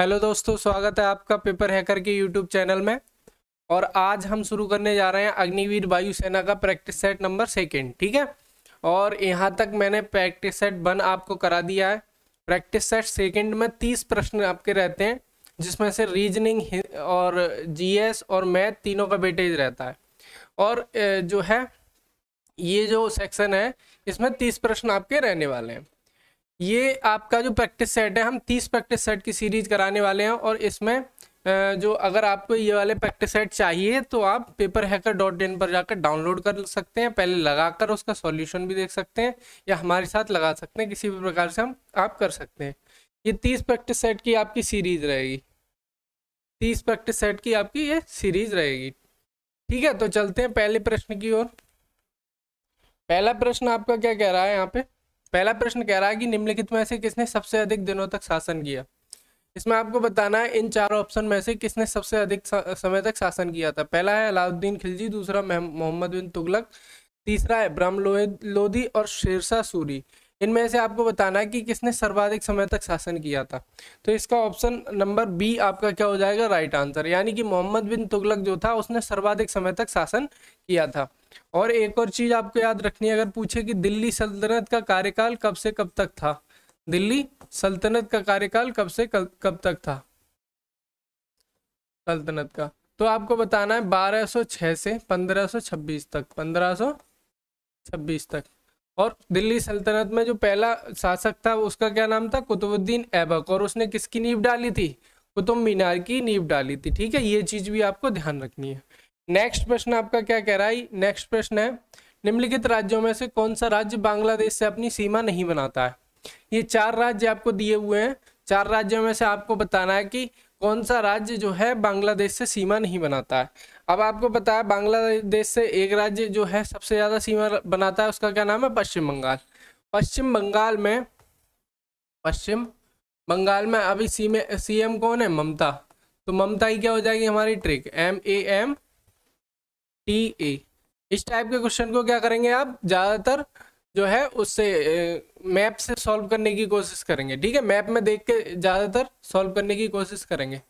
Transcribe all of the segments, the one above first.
Hello दोस्तों स्वागत है आपका पेपर हैकर के यूट्यूब चैनल में और आज हम शुरू करने जा रहे हैं अग्निवीर वायुसेना का प्रैक्टिस सेट नंबर सेकेंड ठीक है और यहाँ तक मैंने प्रैक्टिस सेट वन आपको करा दिया है प्रैक्टिस सेट सेकेंड में तीस प्रश्न आपके रहते हैं जिसमें से रीजनिंग और जी और मैथ तीनों का वेटेज रहता है और जो है ये जो सेक्शन है इसमें तीस प्रश्न आपके रहने वाले हैं ये आपका जो प्रैक्टिस सेट है हम 30 प्रैक्टिस सेट की सीरीज कराने वाले हैं और इसमें जो अगर आपको ये वाले प्रैक्टिस सेट चाहिए तो आप पेपर हैकर डॉट इन पर जाकर डाउनलोड कर सकते हैं पहले लगाकर उसका सॉल्यूशन भी देख सकते हैं या हमारे साथ लगा सकते हैं किसी भी प्रकार से हम आप कर सकते हैं ये तीस प्रैक्टिस सेट की आपकी सीरीज रहेगी तीस प्रैक्टिस सेट की आपकी ये सीरीज रहेगी ठीक है तो चलते हैं पहले प्रश्न की ओर पहला प्रश्न आपका क्या कह रहा है यहाँ पर पहला प्रश्न कह रहा है कि निम्नलिखित में से किसने सबसे अधिक दिनों तक शासन किया इसमें आपको बताना है इन चार ऑप्शन में से किसने सबसे अधिक समय तक शासन किया था पहला है अलाउद्दीन खिलजी दूसरा मोहम्मद बिन तुगलक तीसरा है ब्रह्म लोधी और शेरशाह सूरी इनमें से आपको बताना है कि किसने सर्वाधिक समय तक शासन किया था तो इसका ऑप्शन नंबर बी आपका क्या हो जाएगा राइट आंसर यानी कि मोहम्मद बिन तुगलक जो था उसने सर्वाधिक समय तक शासन किया था और एक और चीज आपको याद रखनी है अगर पूछे कि दिल्ली सल्तनत का कार्यकाल कब से कब तक था दिल्ली सल्तनत का कार्यकाल कब से कब, तक था सल्तनत का तो आपको बताना है 1206 से 1526 तक 1526 तक और दिल्ली सल्तनत में जो पहला शासक था उसका क्या नाम था कुतुबुद्दीन ऐबक और उसने किसकी नींव डाली थी कुतुब मीनार की नींव डाली थी ठीक है ये चीज भी आपको ध्यान रखनी है नेक्स्ट प्रश्न आपका क्या कह रहा है नेक्स्ट प्रश्न है निम्नलिखित राज्यों में से कौन सा राज्य बांग्लादेश से अपनी सीमा नहीं बनाता है ये चार राज्य आपको दिए हुए हैं चार राज्यों में से आपको बताना है कि कौन सा राज्य जो है बांग्लादेश से सीमा नहीं बनाता है अब आपको बताया बांग्लादेश से एक राज्य जो है सबसे ज़्यादा सीमा बनाता है उसका क्या नाम है पश्चिम बंगाल पश्चिम बंगाल में पश्चिम बंगाल में अभी सीमे सी कौन है ममता तो ममता ही क्या हो जाएगी हमारी trick M A M T A इस टाइप के क्वेश्चन को क्या करेंगे आप ज़्यादातर जो है उससे मैप से सॉल्व करने की कोशिश करेंगे ठीक है मैप में देख के ज़्यादातर सॉल्व करने की कोशिश करेंगे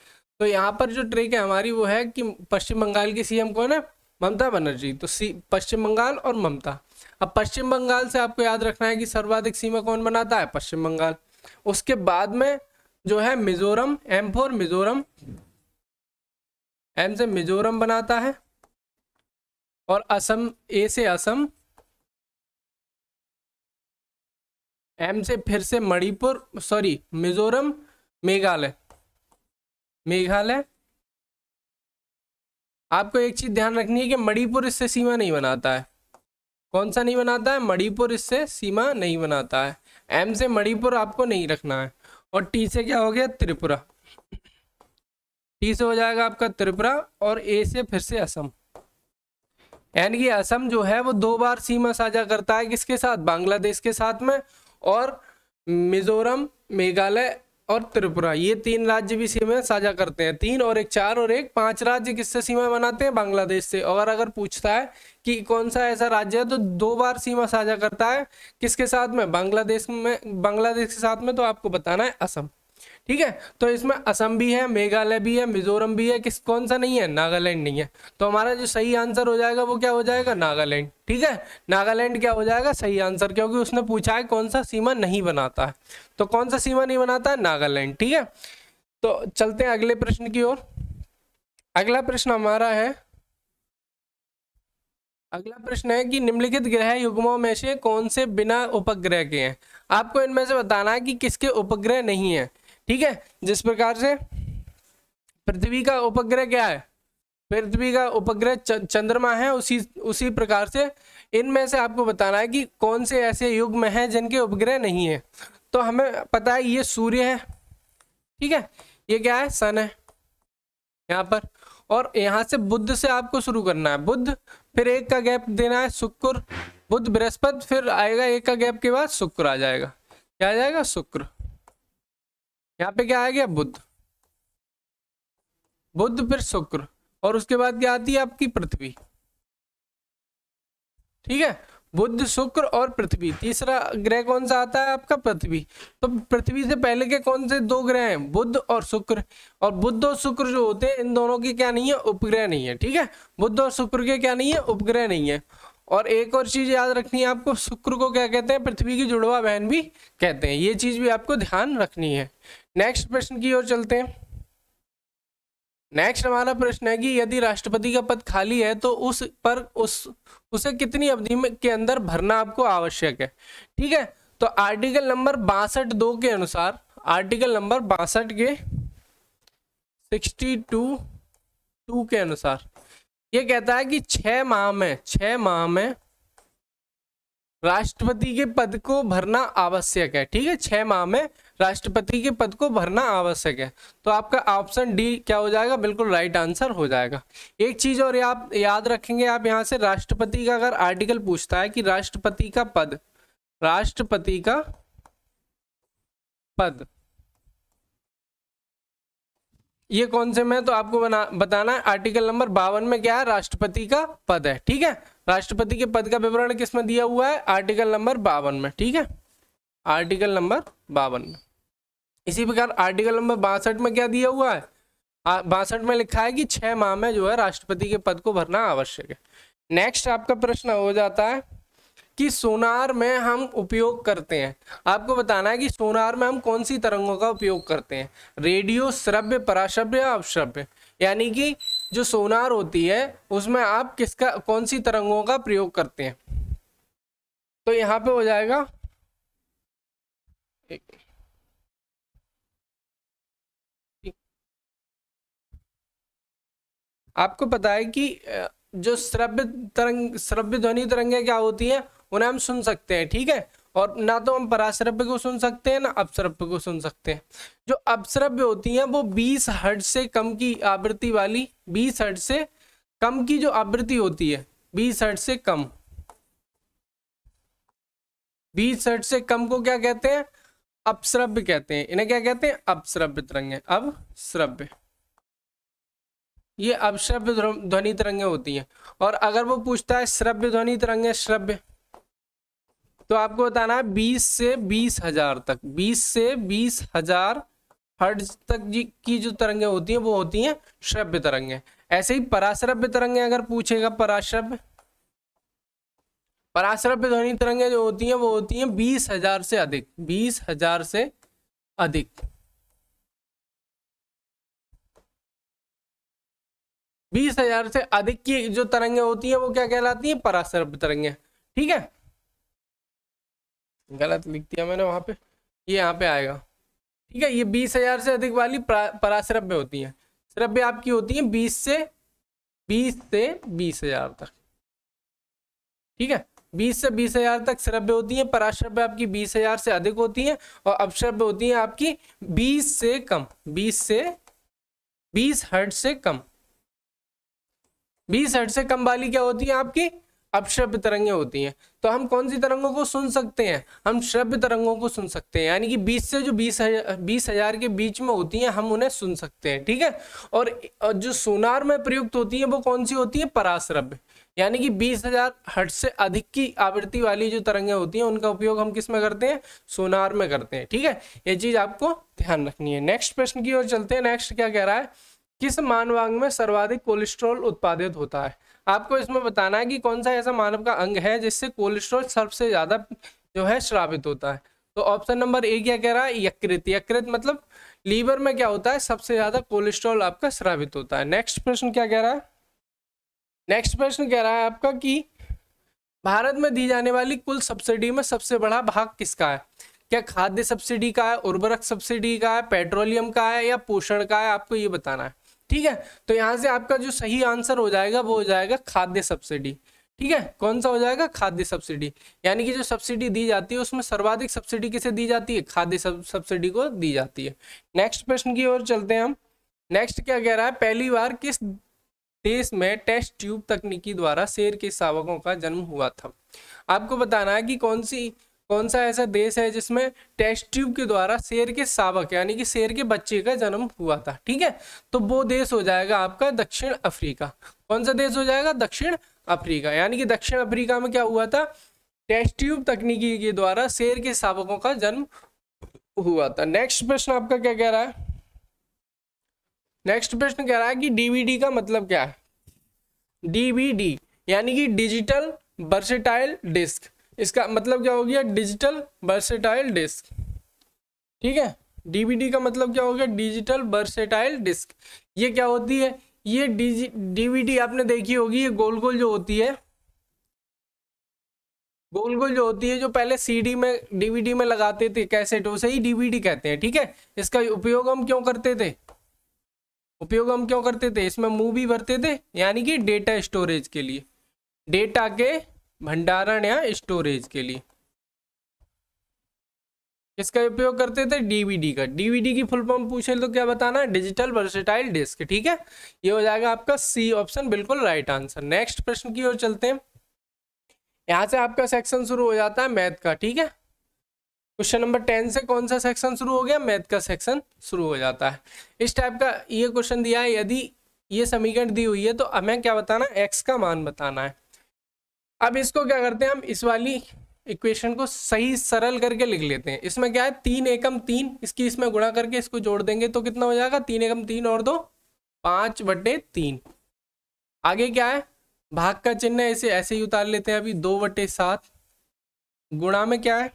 तो यहाँ पर जो ट्रिक है हमारी वो है कि पश्चिम बंगाल की सीएम कौन है ममता बनर्जी तो सी पश्चिम बंगाल और ममता अब पश्चिम बंगाल से आपको याद रखना है कि सर्वाधिक सीमा कौन बनाता है पश्चिम बंगाल उसके बाद में जो है Mizoram M four Mizoram M से मिजोरम बनाता है और असम ए से असम एम से फिर से मणिपुर सॉरी मिजोरम मेघालय मेघालय आपको एक चीज ध्यान रखनी है कि मणिपुर इससे सीमा नहीं बनाता है कौन सा नहीं बनाता है मणिपुर इससे सीमा नहीं बनाता है एम से मणिपुर आपको नहीं रखना है और टी से क्या हो गया त्रिपुरा टी से हो जाएगा आपका त्रिपुरा और ए से फिर से असम यानी कि असम जो है वो दो बार सीमा साझा करता है किसके साथ बांग्लादेश के साथ में और मिजोरम मेघालय और त्रिपुरा ये तीन राज्य भी सीमा साझा करते हैं तीन और एक चार और एक पांच राज्य किससे सीमा बनाते हैं बांग्लादेश से और अगर पूछता है कि कौन सा ऐसा राज्य है तो दो बार सीमा साझा करता है किसके साथ में बांग्लादेश में बांग्लादेश के साथ में तो आपको बताना है असम ठीक है तो इसमें असम भी है मेघालय भी है मिजोरम भी है किस कौन सा नहीं है नागालैंड नहीं है तो हमारा जो सही आंसर हो जाएगा वो क्या हो जाएगा नागालैंड ठीक है नागालैंड क्या हो जाएगा सही आंसर क्योंकि उसने पूछा है कौन सा सीमा नहीं बनाता है तो कौन सा सीमा नहीं बनाता है नागालैंड ठीक है तो चलते हैं अगले प्रश्न की ओर अगला प्रश्न हमारा है अगला प्रश्न है कि निम्नलिखित ग्रह युग्मों में से कौन से बिना उपग्रह के हैं आपको इनमें से बताना है कि किसके उपग्रह नहीं है ठीक है जिस प्रकार से पृथ्वी का उपग्रह क्या है पृथ्वी का उपग्रह चंद्रमा है उसी उसी प्रकार से इनमें से आपको बताना है कि कौन से ऐसे युग में है जिनके उपग्रह नहीं है तो हमें पता है ये सूर्य है ठीक है ये क्या है सन है यहाँ पर और यहाँ से बुद्ध से आपको शुरू करना है बुद्ध फिर एक का गैप देना है शुक्र बुद्ध बृहस्पति फिर आएगा एक का गैप के बाद शुक्र आ जाएगा क्या आ जाएगा शुक्र यहाँ पे क्या आ गया बुद्ध बुद्ध फिर शुक्र और उसके बाद क्या आती है आपकी पृथ्वी ठीक है बुद्ध शुक्र और पृथ्वी तीसरा ग्रह कौन सा आता है आपका पृथ्वी तो पृथ्वी से पहले के कौन से दो ग्रह हैं बुद्ध और शुक्र और बुद्ध और शुक्र जो होते हैं इन दोनों के क्या नहीं है उपग्रह नहीं है ठीक है बुद्ध और शुक्र के क्या नहीं है उपग्रह नहीं है और एक और चीज़ याद रखनी है आपको शुक्र को क्या कहते हैं पृथ्वी की जुड़वा बहन भी कहते हैं ये चीज़ भी आपको ध्यान रखनी है नेक्स्ट प्रश्न की ओर चलते हैं नेक्स्ट हमारा प्रश्न है कि यदि राष्ट्रपति का पद खाली है तो उस पर उस उसे कितनी अवधि में के अंदर भरना आपको आवश्यक है ठीक है तो आर्टिकल नंबर बासठ दो के अनुसार आर्टिकल नंबर बासठ के सिक्सटी टू टू के अनुसार ये कहता है कि छह माह में छह माह में राष्ट्रपति के पद को भरना आवश्यक है ठीक है छह माह में राष्ट्रपति के पद को भरना आवश्यक है तो आपका ऑप्शन डी क्या हो जाएगा बिल्कुल राइट आंसर हो जाएगा एक चीज और आप याद रखेंगे आप यहां से राष्ट्रपति का अगर आर्टिकल पूछता है कि राष्ट्रपति का पद राष्ट्रपति का पद ये कौन से में तो आपको बना बताना है आर्टिकल नंबर बावन में क्या है राष्ट्रपति का पद है ठीक है राष्ट्रपति के पद का विवरण किसमें दिया हुआ है आर्टिकल नंबर बावन में ठीक है आर्टिकल नंबर बावन में इसी प्रकार आर्टिकल नंबर बासठ में क्या दिया हुआ है बासठ में लिखा है कि छह माह में जो है राष्ट्रपति के पद को भरना आवश्यक है नेक्स्ट आपका प्रश्न हो जाता है कि सोनार में हम उपयोग करते हैं आपको बताना है कि सोनार में हम कौन सी तरंगों का उपयोग करते हैं रेडियो श्रव्य पराश्रव्य अपश्रव्य यानी कि जो सोनार होती है उसमें आप किसका कौन सी तरंगों का प्रयोग करते हैं तो यहाँ पे हो जाएगा आपको पता है कि जो श्रव्य तरंग श्रव्य ध्वनि तरंगें क्या होती हैं उन्हें हम सुन सकते हैं ठीक है और ना तो हम पराश्रव्य को सुन सकते हैं ना अपसरभ्य को सुन सकते हैं जो अपसरभ्य होती हैं वो 20 हर्ट से कम की आवृत्ति वाली 20 हर्ट से कम की जो आवृत्ति होती है 20 हर्ट से कम 20 हर्ट से कम को क्या कहते हैं अपसरभ्य कहते हैं इन्हें क्या कहते हैं अपसरभ्य तरंगे अब श्रव्य ये अपश्रव्य ध्वनि तरंगे होती हैं और अगर वो पूछता है श्रव्य ध्वनि तरंगे श्रव्य तो आपको बताना है बीस से बीस हजार तक बीस से बीस हजार हर्ट तक जी की जो तरंगे होती हैं वो होती हैं श्रव्य तरंगे ऐसे ही पराश्रव्य तरंगे अगर पूछेगा पराश्रव्य पराश्रव्य ध्वनि तरंगे जो होती हैं वो होती हैं बीस हजार से अधिक बीस हजार से अधिक बीस हजार से अधिक की जो तरंगे होती हैं वो क्या कहलाती हैं पराश्रव्य तरंगे ठीक है गलत लिख दिया मैंने वहाँ पे ये यहाँ पे आएगा ठीक है ये बीस हजार से अधिक वाली पराश्रव्य होती है श्रभ्य आपकी होती है बीस से बीस से बीस हजार तक ठीक है बीस से बीस हजार तक श्रभ्य होती है पराश्रभ्य आपकी बीस हजार से अधिक होती है और अपश्रभ्य होती है आपकी बीस से कम बीस से बीस हर्ट से कम बीस हर्ट से कम वाली क्या होती है आपकी अपश्रव्य तरंगें होती हैं तो हम कौन सी तरंगों को सुन सकते हैं हम श्रव्य तरंगों को सुन सकते हैं यानी कि बीस से जो बीस हजार बीस हजार के बीच में होती हैं हम उन्हें सुन सकते हैं ठीक है और जो सोनार में प्रयुक्त होती हैं वो कौन सी होती है पराश्रव्य यानी कि बीस हजार हट से अधिक की आवृत्ति वाली जो तरंगें होती हैं उनका उपयोग हम किस में करते हैं सोनार में करते हैं ठीक है ये चीज आपको ध्यान रखनी है नेक्स्ट प्रश्न की ओर चलते हैं नेक्स्ट क्या कह रहा है किस मानवांग में सर्वाधिक कोलेस्ट्रॉल उत्पादित होता है आपको इसमें बताना है कि कौन सा ऐसा मानव का अंग है जिससे कोलेस्ट्रॉल सबसे ज़्यादा जो है श्रावित होता है तो ऑप्शन नंबर ए क्या कह रहा है यकृत यकृत मतलब लीवर में क्या होता है सबसे ज़्यादा कोलेस्ट्रॉल आपका श्रावित होता है नेक्स्ट प्रश्न क्या कह रहा है नेक्स्ट प्रश्न कह रहा है आपका कि भारत में दी जाने वाली कुल सब्सिडी में सबसे बड़ा भाग किसका है क्या खाद्य सब्सिडी का है उर्वरक सब्सिडी का है पेट्रोलियम का है या पोषण का है आपको ये बताना है ठीक है तो यहाँ से आपका जो सही आंसर हो जाएगा वो हो जाएगा खाद्य सब्सिडी ठीक है कौन सा हो जाएगा खाद्य सब्सिडी यानी कि जो सब्सिडी दी जाती है उसमें सर्वाधिक सब्सिडी किसे दी जाती है खाद्य सब्सिडी को दी जाती है नेक्स्ट प्रश्न की ओर चलते हैं हम नेक्स्ट क्या कह रहा है पहली बार किस देश में टेस्ट ट्यूब तकनीकी द्वारा शेर के शावकों का जन्म हुआ था आपको बताना है कि कौन सी कौन सा ऐसा देश है जिसमें टेस्ट ट्यूब के द्वारा शेर के सावक यानी कि शेर के बच्चे का जन्म हुआ था ठीक है तो वो देश हो जाएगा आपका दक्षिण अफ्रीका कौन सा देश हो जाएगा दक्षिण अफ्रीका यानी कि दक्षिण अफ्रीका में क्या हुआ था टेस्ट ट्यूब तकनीकी के द्वारा शेर के सावकों का जन्म हुआ था नेक्स्ट प्रश्न आपका क्या कह रहा है नेक्स्ट प्रश्न कह रहा है कि डीवीडी का मतलब क्या है डीवीडी यानी कि डिजिटल वर्सेटाइल डिस्क इसका मतलब क्या हो गया डिजिटल वर्सेटाइल डिस्क ठीक है डीवीडी का मतलब क्या हो गया डिजिटल वर्सेटाइल डिस्क ये क्या होती है ये डीवीडी आपने देखी होगी ये गोल गोल जो होती है गोल गोल जो होती है जो पहले सीडी में डीवीडी में लगाते थे कैसेट उसे ही डीवीडी कहते हैं ठीक है थीके? इसका उपयोग हम क्यों करते थे उपयोग हम क्यों करते थे इसमें मूवी भरते थे यानी कि डेटा स्टोरेज के लिए डेटा के भंडारण या स्टोरेज के लिए इसका उपयोग करते थे डीवीडी का डीवीडी की फुल फॉर्म पूछे तो क्या बताना है डिजिटल वर्सेटाइल डिस्क ठीक है ये हो जाएगा आपका सी ऑप्शन बिल्कुल राइट आंसर नेक्स्ट प्रश्न की ओर चलते हैं यहाँ से आपका सेक्शन शुरू हो जाता है मैथ का ठीक है क्वेश्चन नंबर टेन से कौन सा सेक्शन शुरू हो गया मैथ का सेक्शन शुरू हो जाता है इस टाइप का ये क्वेश्चन दिया है यदि ये समीकरण दी हुई है तो हमें क्या बताना है एक्स का मान बताना है अब इसको क्या करते हैं हम इस वाली इक्वेशन को सही सरल करके लिख लेते हैं इसमें क्या है तीन एकम तीन इसकी इसमें गुणा करके इसको जोड़ देंगे तो कितना हो जाएगा तीन एकम तीन और दो पाँच बटे तीन आगे क्या है भाग का चिन्ह ऐसे ऐसे ही उतार लेते हैं अभी दो बटे सात गुणा में क्या है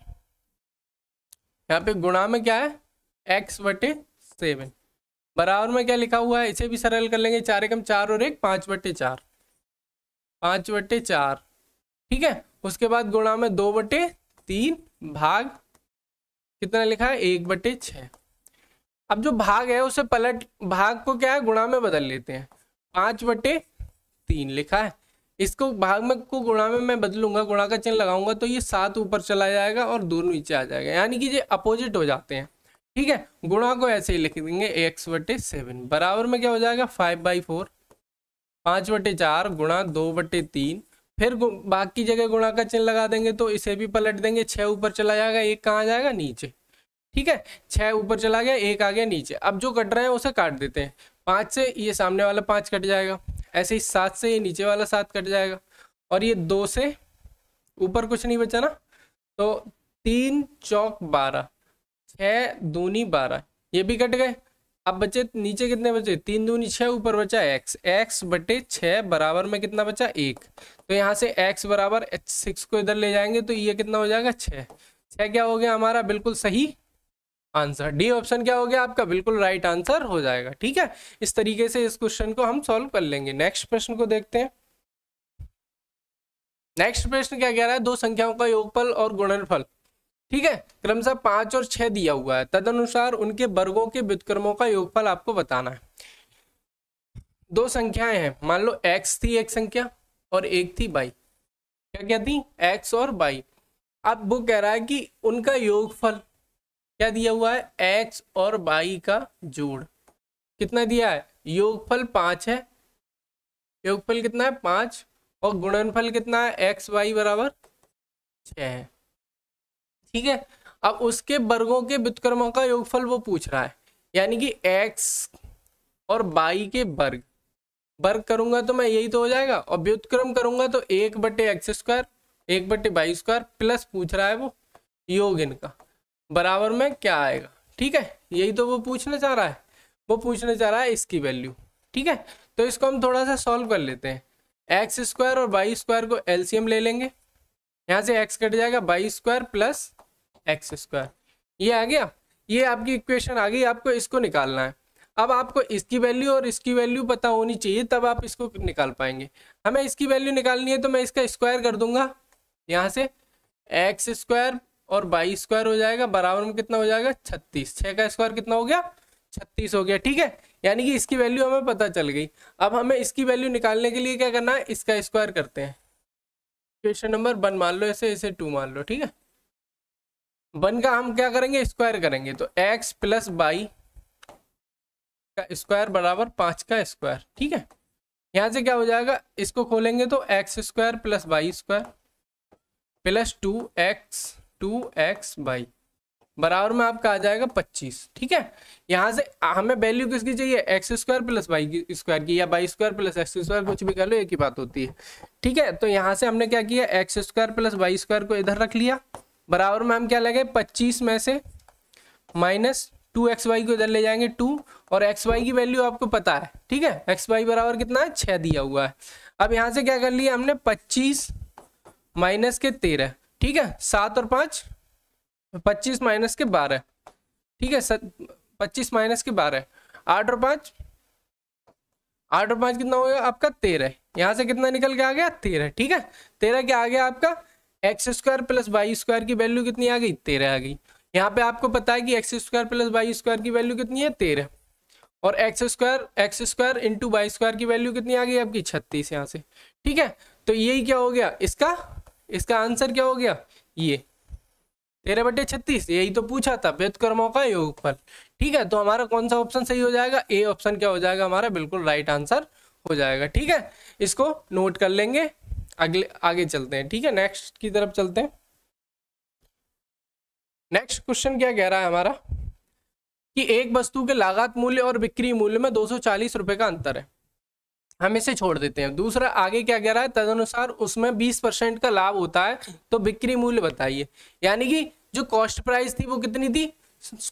यहाँ पे गुणा में क्या है एक्स बटे सेवन बराबर में क्या लिखा हुआ है इसे भी सरल कर लेंगे चार एकम चार और एक पाँच बटे चार पाँच बटे चार ठीक है उसके बाद गुणा में दो बटे तीन भाग कितना लिखा है एक बटे छ अब जो भाग है उसे पलट भाग को क्या है गुणा में बदल लेते हैं पांच बटे तीन लिखा है इसको भाग में को गुणा में मैं बदलूंगा गुणा का चिन्ह लगाऊंगा तो ये सात ऊपर चला जाएगा और दो नीचे आ जाएगा यानी कि ये अपोजिट हो जाते हैं ठीक है गुणा को ऐसे ही लिख देंगे एक्स बटे सेवन बराबर में क्या हो जाएगा फाइव बाई फोर पांच बटे चार गुणा दो बटे तीन फिर बाकी जगह गुणा का चिन्ह लगा देंगे तो इसे भी पलट देंगे छः ऊपर चला जाएगा एक कहाँ जाएगा नीचे ठीक है छः ऊपर चला गया एक आ गया नीचे अब जो कट रहे हैं उसे काट देते हैं पाँच से ये सामने वाला पाँच कट जाएगा ऐसे ही सात से ये नीचे वाला सात कट जाएगा और ये दो से ऊपर कुछ नहीं बचा ना तो तीन चौक बारह छः दूनी बारह ये भी कट गए अब बचे नीचे कितने बचे तीन दूनी छः ऊपर बचा x x बटे छः बराबर में कितना बचा एक तो यहाँ से x बराबर एच सिक्स को इधर ले जाएंगे तो ये कितना हो जाएगा छः छः क्या हो गया हमारा बिल्कुल सही आंसर डी ऑप्शन क्या हो गया आपका बिल्कुल राइट आंसर हो जाएगा ठीक है इस तरीके से इस क्वेश्चन को हम सॉल्व कर लेंगे नेक्स्ट प्रश्न को देखते हैं नेक्स्ट प्रश्न क्या कह रहा है दो संख्याओं का योगफल और गुणनफल ठीक है क्रमशः पांच और छह दिया हुआ है तदनुसार उनके वर्गों के व्युतक्रमों का योगफल आपको बताना है दो संख्याएं हैं मान लो एक्स थी एक संख्या और एक थी बाई क्या क्या थी एक्स और बाई अब वो कह रहा है कि उनका योगफल क्या दिया हुआ है एक्स और बाई का जोड़ कितना दिया है योगफल पांच है योगफल कितना है पांच और गुणनफल कितना है एक्स वाई बराबर छ है ठीक है अब उसके वर्गों के व्युतक्रमों का योगफल वो पूछ रहा है यानी कि एक्स और बाई के वर्ग वर्ग करूंगा तो मैं यही तो हो जाएगा और व्युतक्रम करूंगा तो एक बटे एक्स स्क्वायर एक बटे बाई स्क्वायर प्लस पूछ रहा है वो योग इनका बराबर में क्या आएगा ठीक है यही तो वो पूछना चाह रहा है वो पूछना चाह रहा है इसकी वैल्यू ठीक है तो इसको हम थोड़ा सा सॉल्व कर लेते हैं एक्स स्क्वायर और बाई स्क्वायर को एलसीएम ले लेंगे यहाँ से एक्स कट जाएगा Y square plus X square ये आ गया ये आपकी इक्वेशन आ गई आपको इसको निकालना है अब आपको इसकी वैल्यू और इसकी वैल्यू पता होनी चाहिए तब आप इसको निकाल पाएंगे हमें इसकी वैल्यू निकालनी है तो मैं इसका स्क्वायर कर दूंगा यहाँ से एक्स स्क्वायर और बाई स्क्वायर हो जाएगा बराबर में कितना हो जाएगा छत्तीस छः का स्क्वायर कितना हो गया छत्तीस हो गया ठीक है यानी कि इसकी वैल्यू हमें पता चल गई अब हमें इसकी वैल्यू निकालने के लिए क्या करना है इसका स्क्वायर करते हैं क्वेश्चन नंबर वन मान लो ऐसे इसे टू मान लो ठीक है वन का हम क्या करेंगे स्क्वायर करेंगे तो एक्स प्लस बाई का स्क्वायर बराबर पाँच का स्क्वायर ठीक है यहाँ से क्या हो जाएगा इसको खोलेंगे तो X square plus Y square plus two X two X Y बराबर में आपका आ जाएगा पच्चीस ठीक है यहाँ से हमें वैल्यू किसकी चाहिए X square plus Y square की या Y square plus X square कुछ भी कर लो एक ही बात होती है ठीक है तो यहाँ से हमने क्या किया X square plus Y square को इधर रख लिया बराबर में हम क्या लगे पच्चीस में से माइनस टू एक्स वाई को इधर ले जाएंगे टू और एक्स वाई की वैल्यू आपको पता है ठीक है एक्स वाई बराबर कितना है छः दिया हुआ है अब यहाँ से क्या कर लिया हमने पच्चीस माइनस के तेरह ठीक है सात और पाँच पच्चीस माइनस के बारह ठीक है पच्चीस माइनस के बारह आठ और पाँच आठ और पाँच कितना हो गया आपका तेरह यहाँ से कितना निकल के आ गया तेरह ठीक है तेरह क्या आ गया आपका X square plus Y square की वैल्यू कितनी आ गई तेरह आ गई यहाँ पे आपको पता है कि X square plus Y square की वैल्यू कितनी है तेरह और X square X square into Y square की वैल्यू कितनी आ गई आपकी छत्तीस यहाँ से ठीक है तो यही क्या हो गया इसका इसका आंसर क्या हो गया ये तेरह बटे छत्तीस यही तो पूछा था व्यतकर्मों का योगफल ठीक है तो हमारा कौन सा ऑप्शन सही हो जाएगा ए ऑप्शन क्या हो जाएगा हमारा बिल्कुल राइट आंसर हो जाएगा ठीक है इसको नोट कर लेंगे अगले आगे चलते हैं ठीक है नेक्स्ट की तरफ चलते हैं नेक्स्ट क्वेश्चन क्या कह रहा है हमारा कि एक वस्तु के लागत मूल्य और बिक्री मूल्य में दो रुपए का अंतर है हम इसे छोड़ देते हैं दूसरा आगे क्या कह रहा है तदनुसार उसमें 20 परसेंट का लाभ होता है तो बिक्री मूल्य बताइए यानी कि जो कॉस्ट प्राइस थी वो कितनी थी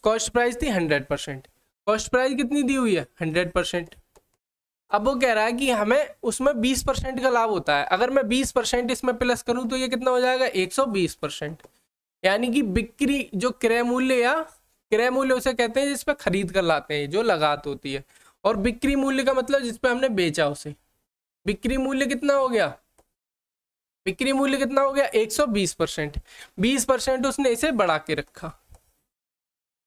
कॉस्ट प्राइस थी हंड्रेड परसेंट कॉस्ट प्राइस कितनी दी हुई है हंड्रेड परसेंट अब वो कह रहा है कि हमें उसमें बीस परसेंट का लाभ होता है अगर मैं बीस परसेंट इसमें प्लस करूं तो ये कितना हो जाएगा एक सौ बीस परसेंट यानी कि बिक्री जो क्रय मूल्य या क्रय मूल्य उसे कहते हैं जिसपे खरीद कर लाते हैं जो लगात होती है और बिक्री मूल्य का मतलब जिसपे हमने बेचा उसे बिक्री मूल्य कितना हो गया बिक्री मूल्य कितना हो गया बीस परसेंट बीस परसेंट उसने इसे बढ़ा के रखा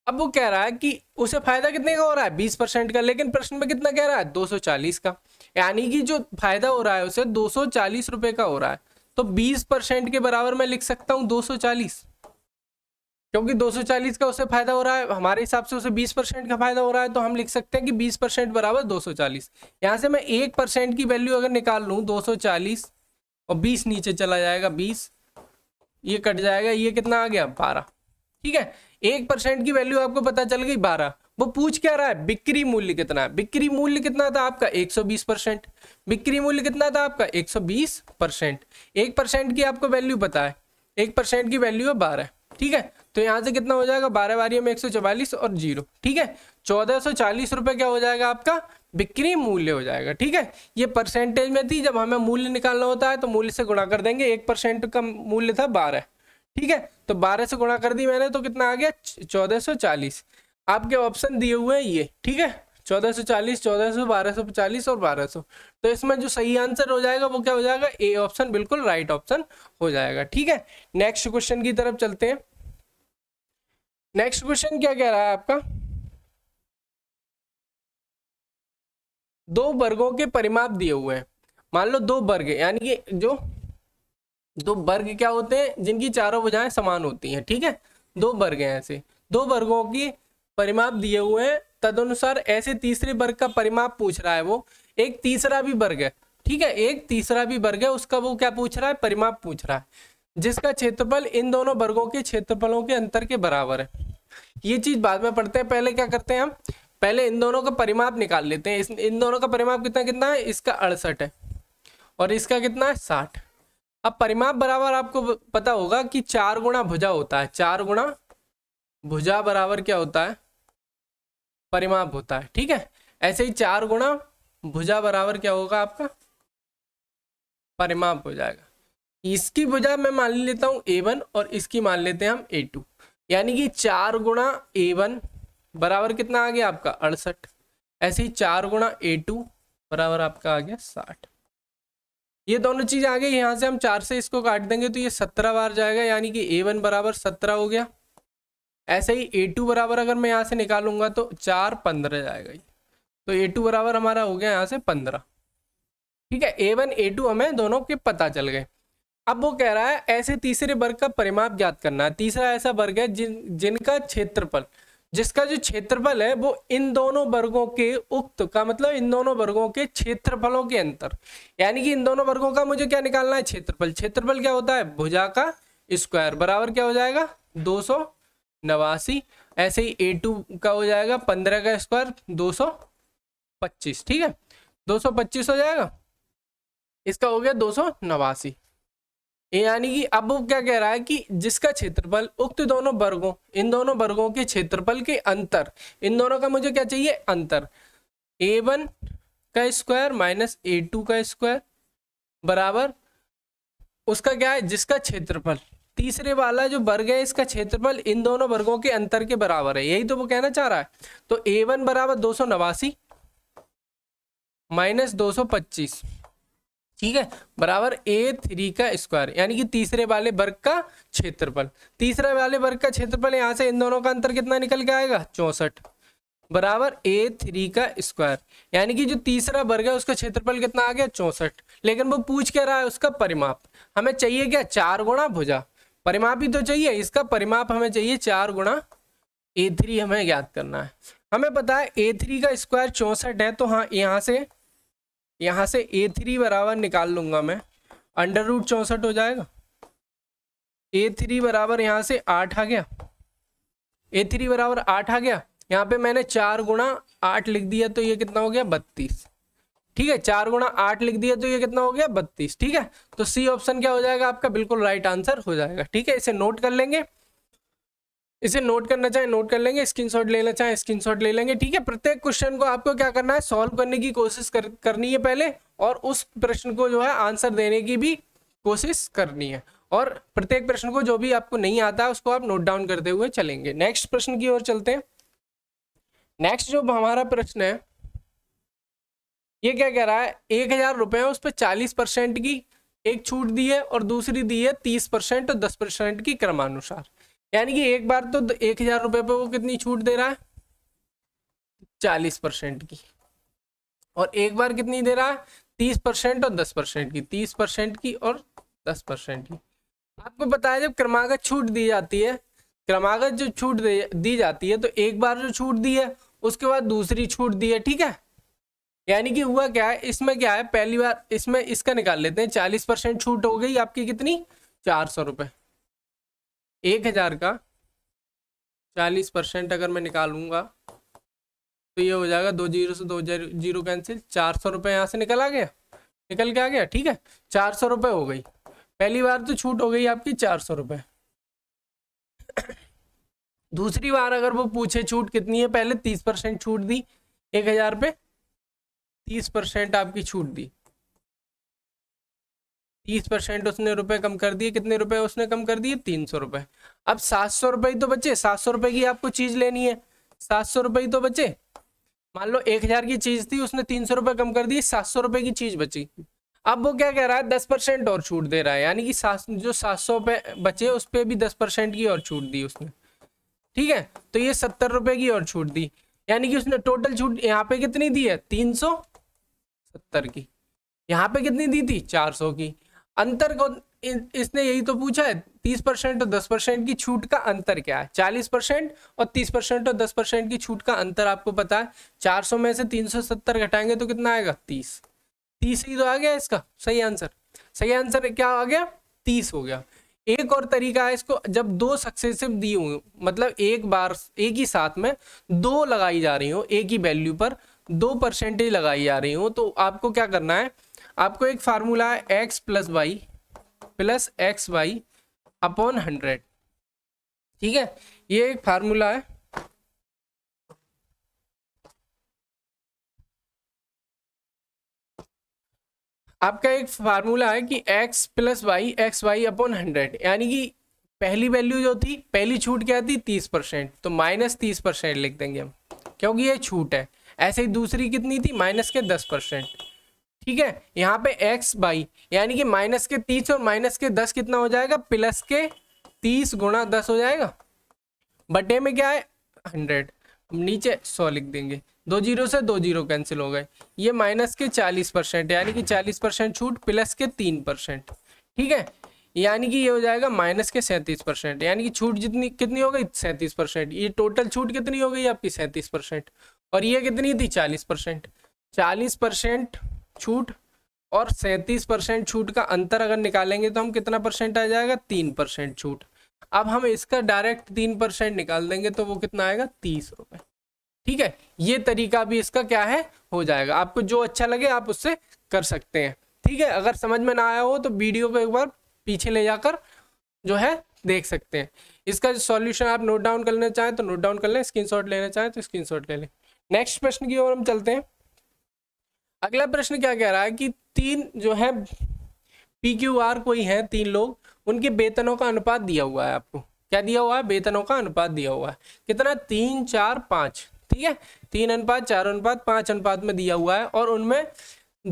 अब वो कह रहा है कि उसे फायदा कितने का हो रहा है बीस परसेंट का लेकिन प्रश्न में कितना कह रहा है दो सौ चालीस का यानी कि जो फायदा हो रहा है उसे दो सौ चालीस रुपए का हो रहा है तो बीस परसेंट के बराबर मैं लिख सकता हूँ दो सौ चालीस क्योंकि चालीस का उसे फायदा हो रहा है हमारे हिसाब से उसे बीस परसेंट का फायदा हो रहा है तो हम लिख सकते हैं कि बीस परसेंट बराबर चालीस यहां से मैं एक परसेंट की वैल्यू अगर निकाल लूँ चालीस और बीस नीचे चला जाएगा बीस ये कट जाएगा ये कितना आ गया बारह ठीक है एक परसेंट की वैल्यू आपको पता चल गई बारह वो पूछ क्या रहा है बिक्री मूल्य कितना है बिक्री मूल्य कितना था आपका 120 परसेंट बिक्री मूल्य कितना था आपका 120 परसेंट एक परसेंट की आपको वैल्यू पता है एक परसेंट की वैल्यू है बारह ठीक है तो यहाँ से कितना हो जाएगा बारह बारी में एक और जीरो ठीक है चौदह सौ चालीस रुपये क्या हो जाएगा आपका बिक्री मूल्य हो जाएगा ठीक है ये परसेंटेज में थी जब हमें मूल्य निकालना होता है तो मूल्य से गुणा कर देंगे एक परसेंट का मूल्य था बारह ठीक है तो बारह सौ गुणा कर दी मैंने तो कितना आ गया चौदह सौ चालीस आपके ऑप्शन दिए हुए हैं ये ठीक है चौदह सौ चालीस चौदह सौ बारह सौ चालीस और बारह सौ तो इसमें जो सही आंसर हो जाएगा वो क्या हो जाएगा ए ऑप्शन बिल्कुल राइट ऑप्शन हो जाएगा ठीक है नेक्स्ट क्वेश्चन की तरफ चलते हैं नेक्स्ट क्वेश्चन क्या कह रहा है आपका दो वर्गों के परिमाप दिए हुए हैं मान लो दो वर्ग यानी कि जो दो वर्ग क्या होते हैं जिनकी चारों भुजाएं समान होती हैं ठीक है दो वर्ग हैं ऐसे दो वर्गों की परिमाप दिए हुए हैं तदनुसार ऐसे तीसरे वर्ग का परिमाप पूछ रहा है वो एक तीसरा भी वर्ग है ठीक है एक तीसरा भी वर्ग है उसका वो क्या पूछ रहा है परिमाप पूछ रहा है जिसका क्षेत्रफल इन दोनों वर्गों के क्षेत्रफलों के अंतर के बराबर है ये चीज बाद में पढ़ते हैं पहले क्या करते हैं हम पहले इन दोनों का परिमाप निकाल लेते हैं इन दोनों का परिमाप कितना कितना है इसका अड़सठ है और इसका कितना है साठ अब परिमाप बराबर आपको पता होगा कि चार गुणा भुजा होता है चार गुणा भुजा बराबर क्या होता है परिमाप होता है ठीक है ऐसे ही चार गुणा भुजा बराबर क्या होगा आपका परिमाप हो जाएगा इसकी भुजा मैं मान लेता हूं ए वन और इसकी मान लेते हैं हम ए टू यानी कि चार गुणा ए वन बराबर कितना आ गया आपका अड़सठ ऐसे ही चार गुणा ए टू बराबर आपका आ गया साठ ये दोनों चीज़ आ गई यहाँ से हम चार से इसको काट देंगे तो ये सत्रह बार जाएगा यानी कि ए वन बराबर सत्रह हो गया ऐसे ही ए टू बराबर अगर मैं यहां से निकालूंगा तो चार पंद्रह जाएगा तो ए टू बराबर हमारा हो गया यहां से पंद्रह ठीक है ए वन ए टू हमें दोनों के पता चल गए अब वो कह रहा है ऐसे तीसरे वर्ग का परिमाप ज्ञात करना है तीसरा ऐसा वर्ग है जिन जिनका क्षेत्रफल जिसका जो क्षेत्रफल है वो इन दोनों वर्गों के उक्त का मतलब इन दोनों वर्गों के क्षेत्रफलों के अंतर यानी कि इन दोनों वर्गों का मुझे क्या निकालना है क्षेत्रफल क्षेत्रफल क्या होता है भुजा का स्क्वायर बराबर क्या हो जाएगा दो सौ नवासी ऐसे ही ए टू का हो जाएगा पंद्रह का स्क्वायर दो सौ पच्चीस ठीक है दो सौ पच्चीस हो जाएगा इसका हो गया दो सौ नवासी यानी कि अब वो क्या कह रहा है कि जिसका क्षेत्रफल उक्त दोनों वर्गों इन दोनों वर्गों के क्षेत्रफल के अंतर इन दोनों का मुझे क्या चाहिए अंतर ए वन का स्क्वायर माइनस ए टू का स्क्वायर बराबर उसका क्या है जिसका क्षेत्रफल तीसरे वाला जो वर्ग है इसका क्षेत्रफल इन दोनों वर्गों के अंतर के बराबर है यही तो वो कहना चाह रहा है तो ए वन बराबर दो सौ नवासी माइनस दो सौ पच्चीस ठीक है बराबर ए थ्री का स्क्वायर यानी कि तीसरे वाले वर्ग का क्षेत्रफल तीसरे वाले वर्ग का क्षेत्रफल यहाँ से इन दोनों का अंतर कितना निकल के आएगा चौंसठ बराबर ए थ्री का स्क्वायर यानी कि जो तीसरा वर्ग है उसका क्षेत्रफल कितना आ गया चौंसठ लेकिन वो पूछ क्या रहा है उसका परिमाप हमें चाहिए क्या चार गुणा भुजा परिमाप ही तो चाहिए इसका परिमाप हमें चाहिए चार गुणा ए थ्री हमें ज्ञात करना है हमें पता है ए थ्री का स्क्वायर चौंसठ है तो हाँ यहाँ से यहाँ से ए थ्री बराबर निकाल लूँगा मैं अंडर रूट चौंसठ हो जाएगा ए थ्री बराबर यहाँ से आठ आ गया ए थ्री बराबर आठ आ गया यहाँ पे मैंने चार गुणा आठ लिख दिया तो ये कितना हो गया बत्तीस ठीक है चार गुणा आठ लिख दिया तो ये कितना हो गया बत्तीस ठीक है तो सी ऑप्शन क्या हो जाएगा आपका बिल्कुल राइट आंसर हो जाएगा ठीक है इसे नोट कर लेंगे इसे नोट करना चाहे नोट कर लेंगे स्क्रीनशॉट लेना चाहे स्क्रीनशॉट ले लेंगे ठीक है प्रत्येक क्वेश्चन को आपको क्या करना है सॉल्व करने की कोशिश कर, करनी है पहले और उस प्रश्न को जो है आंसर देने की भी कोशिश करनी है और प्रत्येक प्रश्न को जो भी आपको नहीं आता उसको आप नोट डाउन करते हुए चलेंगे नेक्स्ट प्रश्न की ओर चलते हैं नेक्स्ट जो हमारा प्रश्न है ये क्या कह रहा है एक हजार रुपये उस पर चालीस परसेंट की एक छूट दी है और दूसरी दी है तीस परसेंट और तो दस परसेंट की क्रमानुसार यानी कि एक बार तो एक हजार रुपये पर वो कितनी छूट दे रहा है चालीस परसेंट की और एक बार कितनी दे रहा है तीस परसेंट और दस परसेंट की तीस परसेंट की और दस परसेंट की आपको पता है जब क्रमागत छूट दी जाती है क्रमागत जो छूट दी जाती है तो एक बार जो छूट दी है उसके बाद दूसरी छूट दी है ठीक है यानी कि हुआ क्या है इसमें क्या है पहली बार इसमें इसका निकाल लेते हैं चालीस परसेंट छूट हो गई आपकी कितनी चार सौ रुपये एक हज़ार का चालीस परसेंट अगर मैं निकालूंगा तो ये हो जाएगा दो जीरो से दो जीरो कैंसिल चार सौ रुपये यहाँ से निकल आ गया निकल के आ गया ठीक है चार सौ रुपये हो गई पहली बार तो छूट हो गई आपकी चार सौ रुपये दूसरी बार अगर वो पूछे छूट कितनी है पहले तीस परसेंट छूट दी एक हज़ार पे तीस परसेंट आपकी छूट दी तीस परसेंट उसने रुपए कम कर दिए कितने रुपए उसने कम कर दिए तीन सौ रुपए अब सात सौ रुपए तो बचे सात सौ रुपए की आपको चीज लेनी है सात सौ रुपए तो बचे मान लो एक हजार की चीज थी उसने तीन सौ रुपए कम कर दी सात सौ रुपए की चीज बची अब वो क्या कह रहा है दस परसेंट और छूट दे रहा है यानी कि सात जो सात सौ रुपए बचे उस पर भी दस परसेंट की और छूट दी उसने ठीक है तो ये सत्तर रुपए की और छूट दी यानी कि उसने टोटल छूट यहाँ पे कितनी दी है तीन सौ सत्तर की यहाँ पे कितनी दी थी चार सौ की अंतर को इसने यही तो पूछा है तीस परसेंट और दस परसेंट की छूट का अंतर क्या है चालीस परसेंट और तीस परसेंट और दस परसेंट की छूट का अंतर आपको पता है चार सौ में से तीन सौ सत्तर घटाएंगे तो कितना आएगा तीस तीस ही तो आ गया इसका सही आंसर सही आंसर क्या आ गया तीस हो गया एक और तरीका है इसको जब दो सक्सेसिव दी हुई मतलब एक बार एक ही साथ में दो लगाई जा रही हो एक ही वैल्यू पर दो परसेंटेज लगाई जा रही हो तो आपको क्या करना है आपको एक फार्मूला है X plus Y plus X Y upon hundred ठीक है ये एक फार्मूला है आपका एक फार्मूला है कि x plus Y X Y upon hundred यानी कि पहली वैल्यू जो थी पहली छूट क्या थी तीस परसेंट तो माइनस तीस परसेंट लिख देंगे हम क्योंकि ये छूट है ऐसे ही दूसरी कितनी थी माइनस के दस परसेंट ठीक है यहाँ पे x बाई यानी कि माइनस के तीस और माइनस के दस कितना हो जाएगा प्लस के तीस गुणा दस हो जाएगा बटे में क्या है हंड्रेड नीचे सौ लिख देंगे दो जीरो से दो जीरो कैंसिल हो गए ये माइनस के चालीस परसेंट यानी कि चालीस परसेंट छूट प्लस के तीन परसेंट ठीक है यानी कि ये हो जाएगा माइनस के सैंतीस परसेंट यानी कि छूट जितनी कितनी हो गई सैंतीस परसेंट ये टोटल छूट कितनी हो गई आपकी सैंतीस परसेंट और ये कितनी थी चालीस परसेंट चालीस परसेंट छूट और सैंतीस परसेंट छूट का अंतर अगर निकालेंगे तो हम कितना परसेंट आ जाएगा तीन परसेंट छूट अब हम इसका डायरेक्ट तीन परसेंट निकाल देंगे तो वो कितना आएगा तीस रुपये ठीक है ये तरीका भी इसका क्या है हो जाएगा आपको जो अच्छा लगे आप उससे कर सकते हैं ठीक है अगर समझ में ना आया हो तो वीडियो को एक बार पीछे ले जाकर जो है देख सकते हैं इसका सॉल्यूशन आप नोट डाउन कर लेना चाहें तो नोट डाउन कर लें स्क्रीनशॉट लेना चाहें तो स्क्रीनशॉट ले लें नेक्स्ट प्रश्न की ओर हम चलते हैं अगला प्रश्न क्या कह रहा है कि तीन जो है पी क्यू आर कोई है तीन लोग उनके वेतनों का अनुपात दिया हुआ है आपको क्या दिया हुआ है वेतनों का अनुपात दिया हुआ है कितना तीन चार पाँच ठीक है तीन अनुपात चार अनुपात पाँच अनुपात में दिया हुआ है और उनमें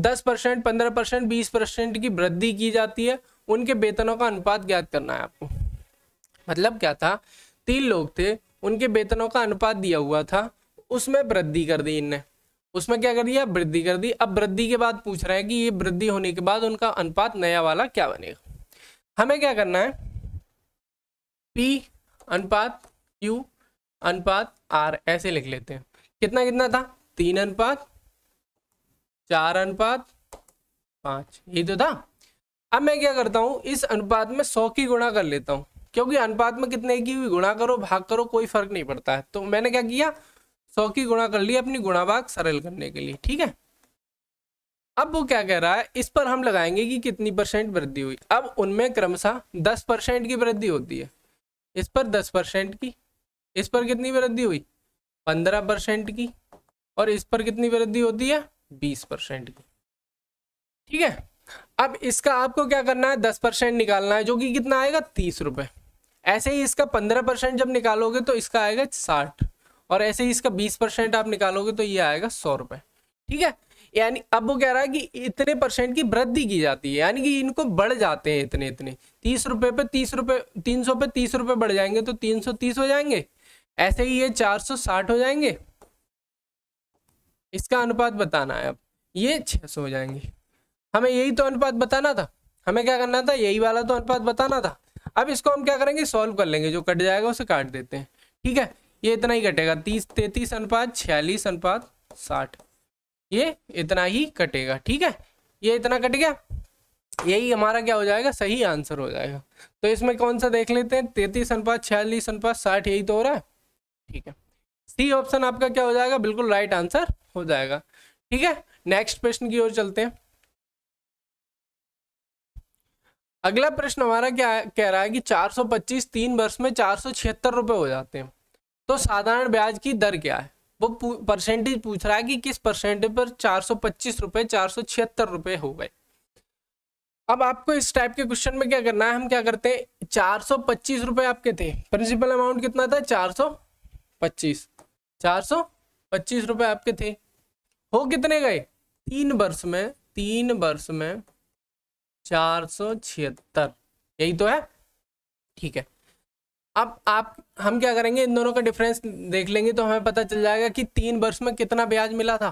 दस परसेंट पंद्रह परसेंट बीस परसेंट की वृद्धि की जाती है उनके वेतनों का अनुपात ज्ञात करना है आपको मतलब क्या था तीन लोग थे उनके वेतनों का अनुपात दिया हुआ था उसमें वृद्धि कर दी इनने उसमें क्या कर दिया वृद्धि कर दी अब वृद्धि के बाद पूछ रहा है कि ये वृद्धि होने के बाद उनका अनुपात नया वाला क्या बनेगा हमें क्या करना है पी अनुपात क्यू अनुपात आर ऐसे लिख लेते हैं कितना कितना था तीन अनुपात चार अनुपात पांच ये तो था अब मैं क्या करता हूं इस अनुपात में सौ की गुणा कर लेता हूँ क्योंकि अनुपात में कितने की गुणा करो भाग करो कोई फर्क नहीं पड़ता है तो मैंने क्या किया सौ की गुणा कर ली अपनी गुणाभाग सरल करने के लिए ठीक है अब वो क्या कह रहा है इस पर हम लगाएंगे कि कितनी परसेंट वृद्धि हुई अब उनमें क्रमशः दस परसेंट की वृद्धि होती है इस पर दस परसेंट की इस पर कितनी वृद्धि हुई पंद्रह परसेंट की और इस पर कितनी वृद्धि होती है बीस परसेंट की ठीक है अब इसका आपको क्या करना है दस परसेंट निकालना है जो कि कितना आएगा तीस रुपये ऐसे ही इसका पंद्रह परसेंट जब निकालोगे तो इसका आएगा साठ और ऐसे ही इसका बीस परसेंट आप निकालोगे तो ये आएगा सौ रुपए ठीक है यानी अब वो कह रहा है कि इतने परसेंट की वृद्धि की जाती है यानी कि इनको बढ़ जाते हैं इतने इतने तीस रुपए पे तीस रुपए तीन सौ पे तीस रुपये बढ़ जाएंगे तो तीन सौ तीस हो जाएंगे ऐसे ही ये चार सौ साठ हो जाएंगे इसका अनुपात बताना है अब ये छह सौ हो जाएंगे हमें यही तो अनुपात बताना था हमें क्या करना था यही वाला तो अनुपात बताना था अब इसको हम क्या करेंगे सॉल्व कर लेंगे जो कट जाएगा उसे काट देते हैं ठीक है ये इतना ही कटेगा तीस तैतीस अनुपात छियालीस अनुपात साठ ये इतना ही कटेगा ठीक है ये इतना कट गया यही हमारा क्या हो जाएगा सही आंसर हो जाएगा तो इसमें कौन सा देख लेते हैं तैतीस अनुपात छियालीस अनुपात साठ यही तो हो रहा है ठीक है सी ऑप्शन आपका क्या हो जाएगा बिल्कुल राइट आंसर हो जाएगा ठीक है नेक्स्ट प्रश्न की ओर चलते हैं अगला प्रश्न हमारा क्या कह रहा है कि चार पच्चीस तीन वर्ष में चार सौ छिहत्तर रुपये हो जाते हैं तो साधारण ब्याज की दर क्या है वो परसेंटेज पूछ रहा है कि किस परसेंटेज पर चार सौ पच्चीस रुपये चार सौ छिहत्तर रुपये हो गए अब आपको इस टाइप के क्वेश्चन में क्या करना है हम क्या करते हैं चार सौ पच्चीस रुपये आपके थे प्रिंसिपल अमाउंट कितना था चार सौ पच्चीस चार सौ पच्चीस रुपये आपके थे हो कितने गए तीन वर्ष में तीन वर्ष में चार सौ छिहत्तर यही तो है ठीक है अब आप हम क्या करेंगे इन दोनों का डिफरेंस देख लेंगे तो हमें पता चल जाएगा कि तीन वर्ष में कितना ब्याज मिला था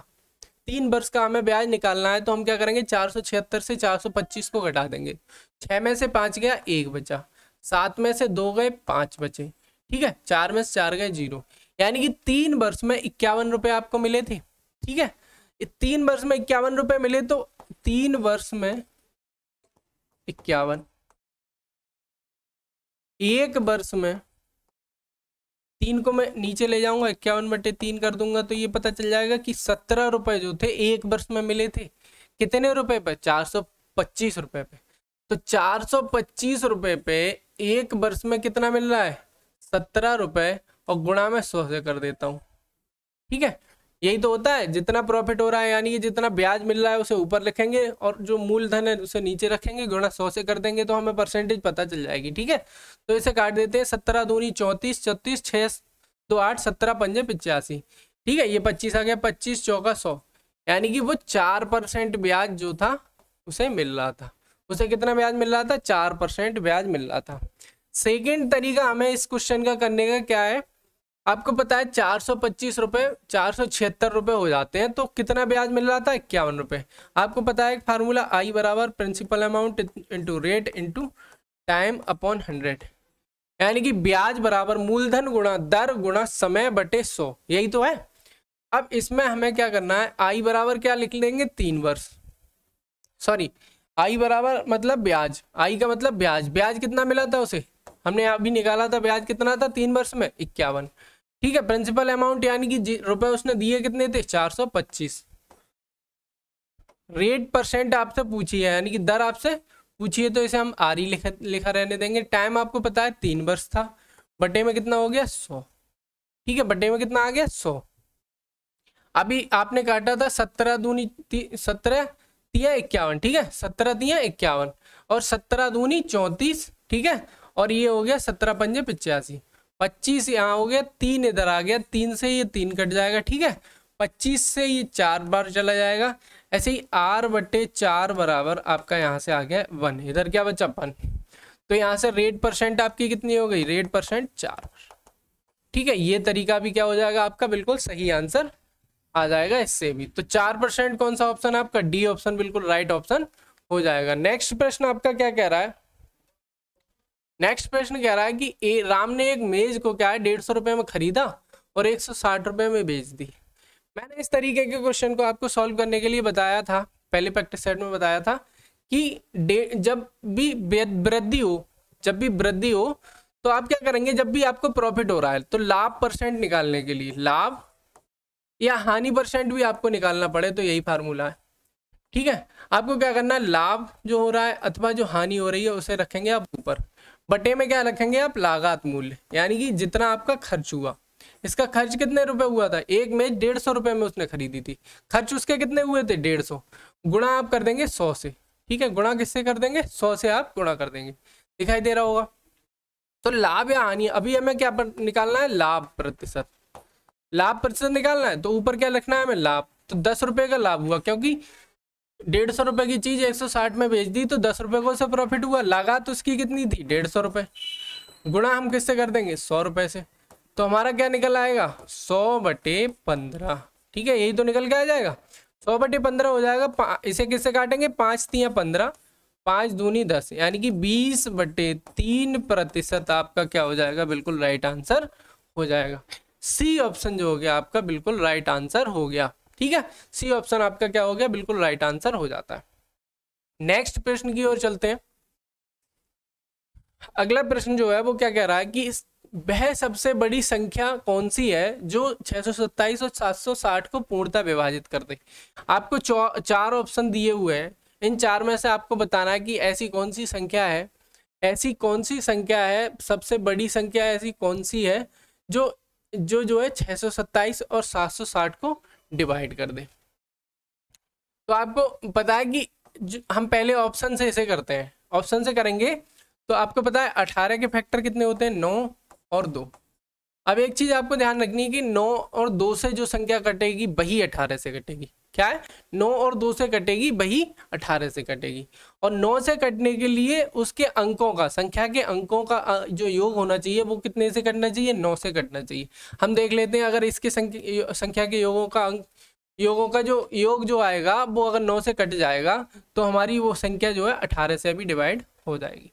तीन वर्ष का हमें ब्याज निकालना है तो हम क्या करेंगे चार सौ छिहत्तर से चार सौ पच्चीस को घटा देंगे छः में से पाँच गया एक बचा सात में से दो गए पाँच बचे ठीक है चार में से चार गए जीरो यानी कि तीन वर्ष में इक्यावन रुपये आपको मिले थे ठीक है तीन वर्ष में इक्यावन रुपये मिले तो तीन वर्ष में इक्यावन एक वर्ष में तीन को मैं नीचे ले जाऊंगा इक्यावन बटे तीन कर दूंगा तो ये पता चल जाएगा कि सत्रह रुपए जो थे एक वर्ष में मिले थे कितने रुपए पे चार सौ पच्चीस रुपए पे तो चार सौ पच्चीस रुपए पे एक वर्ष में कितना मिल रहा है सत्रह रुपए और गुणा में सौ से कर देता हूँ ठीक है यही तो होता है जितना प्रॉफिट हो रहा है यानी कि जितना ब्याज मिल रहा है उसे ऊपर लिखेंगे और जो मूलधन है उसे नीचे रखेंगे गुणा सौ से कर देंगे तो हमें परसेंटेज पता चल जाएगी ठीक है तो इसे काट देते हैं सत्रह दूनी चौंतीस छत्तीस छः दो आठ सत्रह पंजे पिचासी ठीक है ये पच्चीस आ गया पच्चीस चौका सौ यानी कि वो चार परसेंट ब्याज जो था उसे मिल रहा था उसे कितना ब्याज मिल रहा था चार परसेंट ब्याज मिल रहा था सेकेंड तरीका हमें इस क्वेश्चन का करने का क्या है आपको पता है चार सौ पच्चीस रुपये चार सौ छिहत्तर रुपये हो जाते हैं तो कितना ब्याज मिल रहा था इक्यावन रुपये आपको पता है एक फार्मूला आई बराबर principal amount into rate into time upon hundred यानी कि ब्याज बराबर मूलधन गुणा दर गुणा समय बटे सौ यही तो है अब इसमें हमें क्या करना है आई बराबर क्या लिख लेंगे तीन वर्ष सॉरी आई बराबर मतलब ब्याज आई का मतलब ब्याज ब्याज कितना मिला था उसे हमने अभी निकाला था ब्याज कितना था तीन वर्ष में इक्यावन ठीक है प्रिंसिपल अमाउंट यानी कि रुपए उसने दिए कितने थे 425 रेट परसेंट आपसे पूछी है यानी कि दर आपसे पूछी है तो इसे हम आर ही लिखा लिखा रहने देंगे टाइम आपको पता है तीन वर्ष था बटे में कितना हो गया सौ ठीक है बटे में कितना आ गया सौ अभी आपने काटा था सत्रह दूनी सत्रह दिया इक्यावन ठीक है सत्रह दिया इक्यावन और सत्रह दूनी चौंतीस ठीक है और ये हो गया सत्रह पंजे पिचासी पच्चीस यहाँ हो गया तीन इधर आ गया तीन से ये तीन कट जाएगा ठीक है पच्चीस से ये चार बार चला जाएगा ऐसे ही आर बटे चार बराबर आपका यहाँ से आ गया वन इधर क्या बचा वन तो यहाँ से रेट परसेंट आपकी कितनी हो गई रेट परसेंट चार ठीक है ये तरीका भी क्या हो जाएगा आपका बिल्कुल सही आंसर आ जाएगा इससे भी तो चार परसेंट कौन सा ऑप्शन आपका डी ऑप्शन बिल्कुल राइट ऑप्शन हो जाएगा नेक्स्ट प्रश्न आपका क्या कह रहा है नेक्स्ट प्रश्न कह रहा है कि ए, राम ने एक मेज को क्या है डेढ़ सौ रुपये में खरीदा और एक सौ साठ रुपये में बेच दी मैंने इस तरीके के क्वेश्चन को आपको सॉल्व करने के लिए बताया था पहले प्रैक्टिस सेट में बताया था कि जब भी वृद्धि हो जब भी वृद्धि हो तो आप क्या करेंगे जब भी आपको प्रॉफिट हो रहा है तो लाभ परसेंट निकालने के लिए लाभ या हानि परसेंट भी आपको निकालना पड़े तो यही फार्मूला है ठीक है आपको क्या करना है लाभ जो हो रहा है अथवा जो हानि हो रही है उसे रखेंगे आप ऊपर बटे में क्या रखेंगे आप लागत मूल्य यानी कि जितना आपका खर्च हुआ इसका खर्च कितने रुपए हुआ था एक मेज डेढ़ सौ रुपये में उसने खरीदी थी खर्च उसके कितने हुए थे डेढ़ सौ गुणा आप कर देंगे सौ से ठीक है गुणा किससे कर देंगे सौ से आप गुणा कर देंगे दिखाई दे रहा होगा तो लाभ या हानि अभी हमें क्या निकालना है लाभ प्रतिशत लाभ प्रतिशत निकालना है तो ऊपर क्या लिखना है हमें लाभ तो दस रुपये का लाभ हुआ क्योंकि डेढ़ सौ रुपये की चीज़ एक सौ साठ में बेच दी तो दस रुपये को उसे प्रॉफिट हुआ लागत उसकी कितनी थी डेढ़ सौ रुपये गुणा हम किससे कर देंगे सौ रुपये से तो हमारा क्या निकल आएगा सौ बटे पंद्रह ठीक है यही तो निकल के आ जाएगा सौ बटे पंद्रह हो जाएगा इसे किससे काटेंगे पाँच या पंद्रह पाँच दूनी दस यानी कि बीस बटे तीन प्रतिशत आपका क्या हो जाएगा बिल्कुल राइट आंसर हो जाएगा सी ऑप्शन जो हो गया आपका बिल्कुल राइट आंसर हो गया ठीक है सी ऑप्शन आपका क्या हो गया बिल्कुल राइट आंसर हो जाता है नेक्स्ट प्रश्न की ओर चलते हैं अगला प्रश्न जो है वो क्या कह रहा है कि वह सबसे बड़ी संख्या कौन सी है जो 627 और 760 को पूर्णता विभाजित कर दे आपको चार ऑप्शन दिए हुए हैं इन चार में से आपको बताना है कि ऐसी कौन सी संख्या है ऐसी कौन सी संख्या है सबसे बड़ी संख्या ऐसी कौन सी है जो जो जो है 627 और 760 को डिवाइड कर दें तो आपको पता है कि हम पहले ऑप्शन से इसे करते हैं ऑप्शन से करेंगे तो आपको पता है अठारह के फैक्टर कितने होते हैं नौ और दो अब एक चीज़ आपको ध्यान रखनी है कि नौ और दो से जो संख्या कटेगी वही अठारह से कटेगी क्या है नौ और दो से कटेगी वही अठारह से कटेगी और नौ से कटने के लिए उसके अंकों का संख्या के अंकों का जो योग होना चाहिए वो कितने से कटना चाहिए नौ से कटना चाहिए हम देख लेते हैं अगर इसके संख्या के योगों का अंक योगों का जो योग जो आएगा वो अगर नौ से कट जाएगा तो हमारी वो संख्या जो है अठारह से अभी डिवाइड हो जाएगी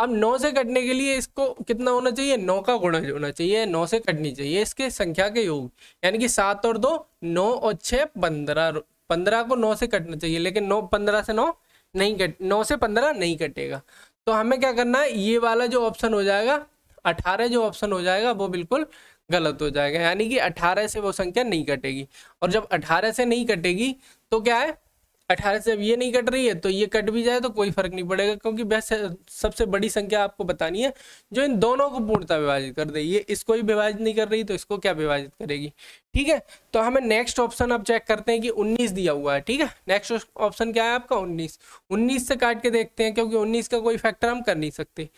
अब नौ से कटने के लिए इसको कितना होना चाहिए नौ का गुणा होना चाहिए नौ से कटनी चाहिए इसके संख्या के योग यानी कि सात और दो नौ और छः पंद्रह पंद्रह को नौ से कटना चाहिए लेकिन नौ पंद्रह से नौ नहीं कट नौ से पंद्रह नहीं कटेगा तो हमें क्या करना है ये वाला जो ऑप्शन हो जाएगा अठारह जो ऑप्शन हो जाएगा वो बिल्कुल गलत हो जाएगा यानी कि अठारह से वो संख्या नहीं कटेगी और जब अठारह से नहीं कटेगी तो क्या है अठारह से अब ये नहीं कट रही है तो ये कट भी जाए तो कोई फर्क नहीं पड़ेगा क्योंकि बेस्ट सबसे बड़ी संख्या आपको बतानी है जो इन दोनों को पूर्णता विभाजित कर दे ये इसको ही विभाजित नहीं कर रही तो इसको क्या विभाजित करेगी ठीक है तो हमें नेक्स्ट ऑप्शन अब चेक करते हैं कि उन्नीस दिया हुआ है ठीक है नेक्स्ट ऑप्शन क्या है आपका उन्नीस उन्नीस से काट के देखते हैं क्योंकि उन्नीस का कोई फैक्टर हम कर नहीं सकते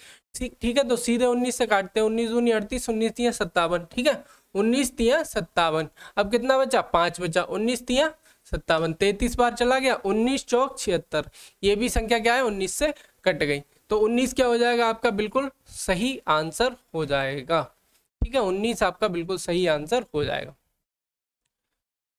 ठीक है तो सीधे उन्नीस से काटते हैं उन्नीस दूनी अड़तीस उन्नीस दिया सत्तावन ठीक है उन्नीस दिया सत्तावन अब कितना बचा पाँच बचा उन्नीस दिया सत्तावन तैतीस बार चला गया उन्नीस चौक छिहत्तर ये भी संख्या क्या है उन्नीस से कट गई तो उन्नीस क्या हो जाएगा आपका बिल्कुल सही आंसर हो जाएगा ठीक है उन्नीस आपका बिल्कुल सही आंसर हो जाएगा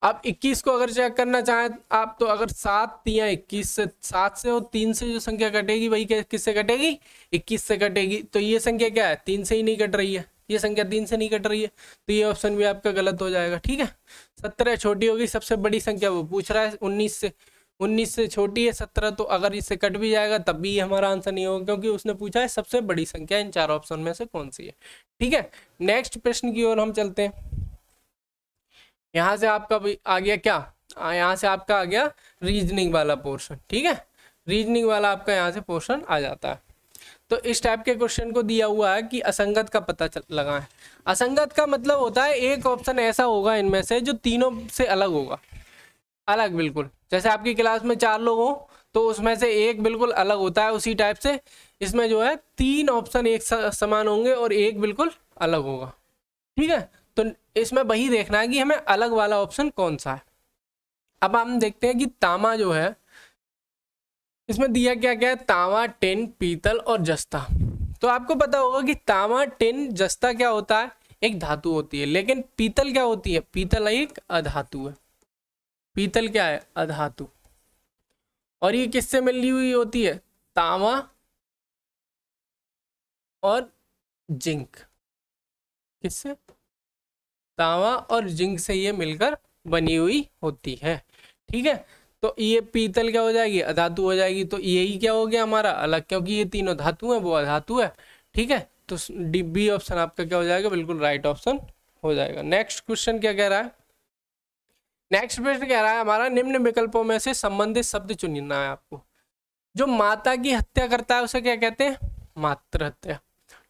अब 21 को अगर चेक करना चाहें आप तो अगर सात या इक्कीस से सात से और तीन से जो संख्या कटेगी वही किससे कटेगी इक्कीस से कटेगी तो ये संख्या क्या है तीन से ही नहीं कट रही है ये संख्या तीन से नहीं कट रही है तो ये ऑप्शन भी आपका गलत हो जाएगा ठीक है सत्रह छोटी होगी सबसे बड़ी संख्या वो पूछ रहा है उन्नीस से उन्नीस से छोटी है सत्रह तो अगर इससे कट भी जाएगा तब भी हमारा आंसर नहीं होगा क्योंकि उसने पूछा है सबसे बड़ी संख्या इन चार ऑप्शन में से कौन सी है ठीक है नेक्स्ट प्रश्न की ओर हम चलते हैं यहाँ से आपका भी आ गया क्या यहाँ से आपका आ गया रीजनिंग वाला पोर्शन ठीक है रीजनिंग वाला आपका यहाँ से पोर्शन आ जाता है तो इस टाइप के क्वेश्चन को दिया हुआ है कि असंगत का पता है असंगत का मतलब होता है एक ऑप्शन ऐसा होगा इनमें से जो तीनों से अलग होगा अलग बिल्कुल जैसे आपकी क्लास में चार लोग हों तो उसमें से एक बिल्कुल अलग होता है उसी टाइप से इसमें जो है तीन ऑप्शन एक समान होंगे और एक बिल्कुल अलग होगा ठीक है तो इसमें वही देखना है कि हमें अलग वाला ऑप्शन कौन सा है अब हम देखते हैं कि तामा जो है इसमें दिया क्या क्या है तावा टिन पीतल और जस्ता तो आपको पता होगा कि तावा टिन जस्ता क्या होता है एक धातु होती है लेकिन पीतल क्या होती है पीतल एक अधातु है पीतल क्या है अधातु और ये किससे मिली हुई होती है तावा और जिंक किससे तावा और जिंक से ये मिलकर बनी हुई होती है ठीक है तो ये पीतल क्या हो जाएगी अधातु हो जाएगी तो यही क्या हो गया हमारा अलग क्योंकि ये तीनों धातु हैं वो अधातु है ठीक है तो डी बी ऑप्शन आपका क्या हो जाएगा बिल्कुल राइट ऑप्शन हो जाएगा नेक्स्ट क्वेश्चन क्या कह रहा है नेक्स्ट प्रश्न कह रहा है हमारा निम्न विकल्पों में से संबंधित शब्द चुनना है आपको जो माता की हत्या करता है उसे क्या कहते हैं मातृ हत्या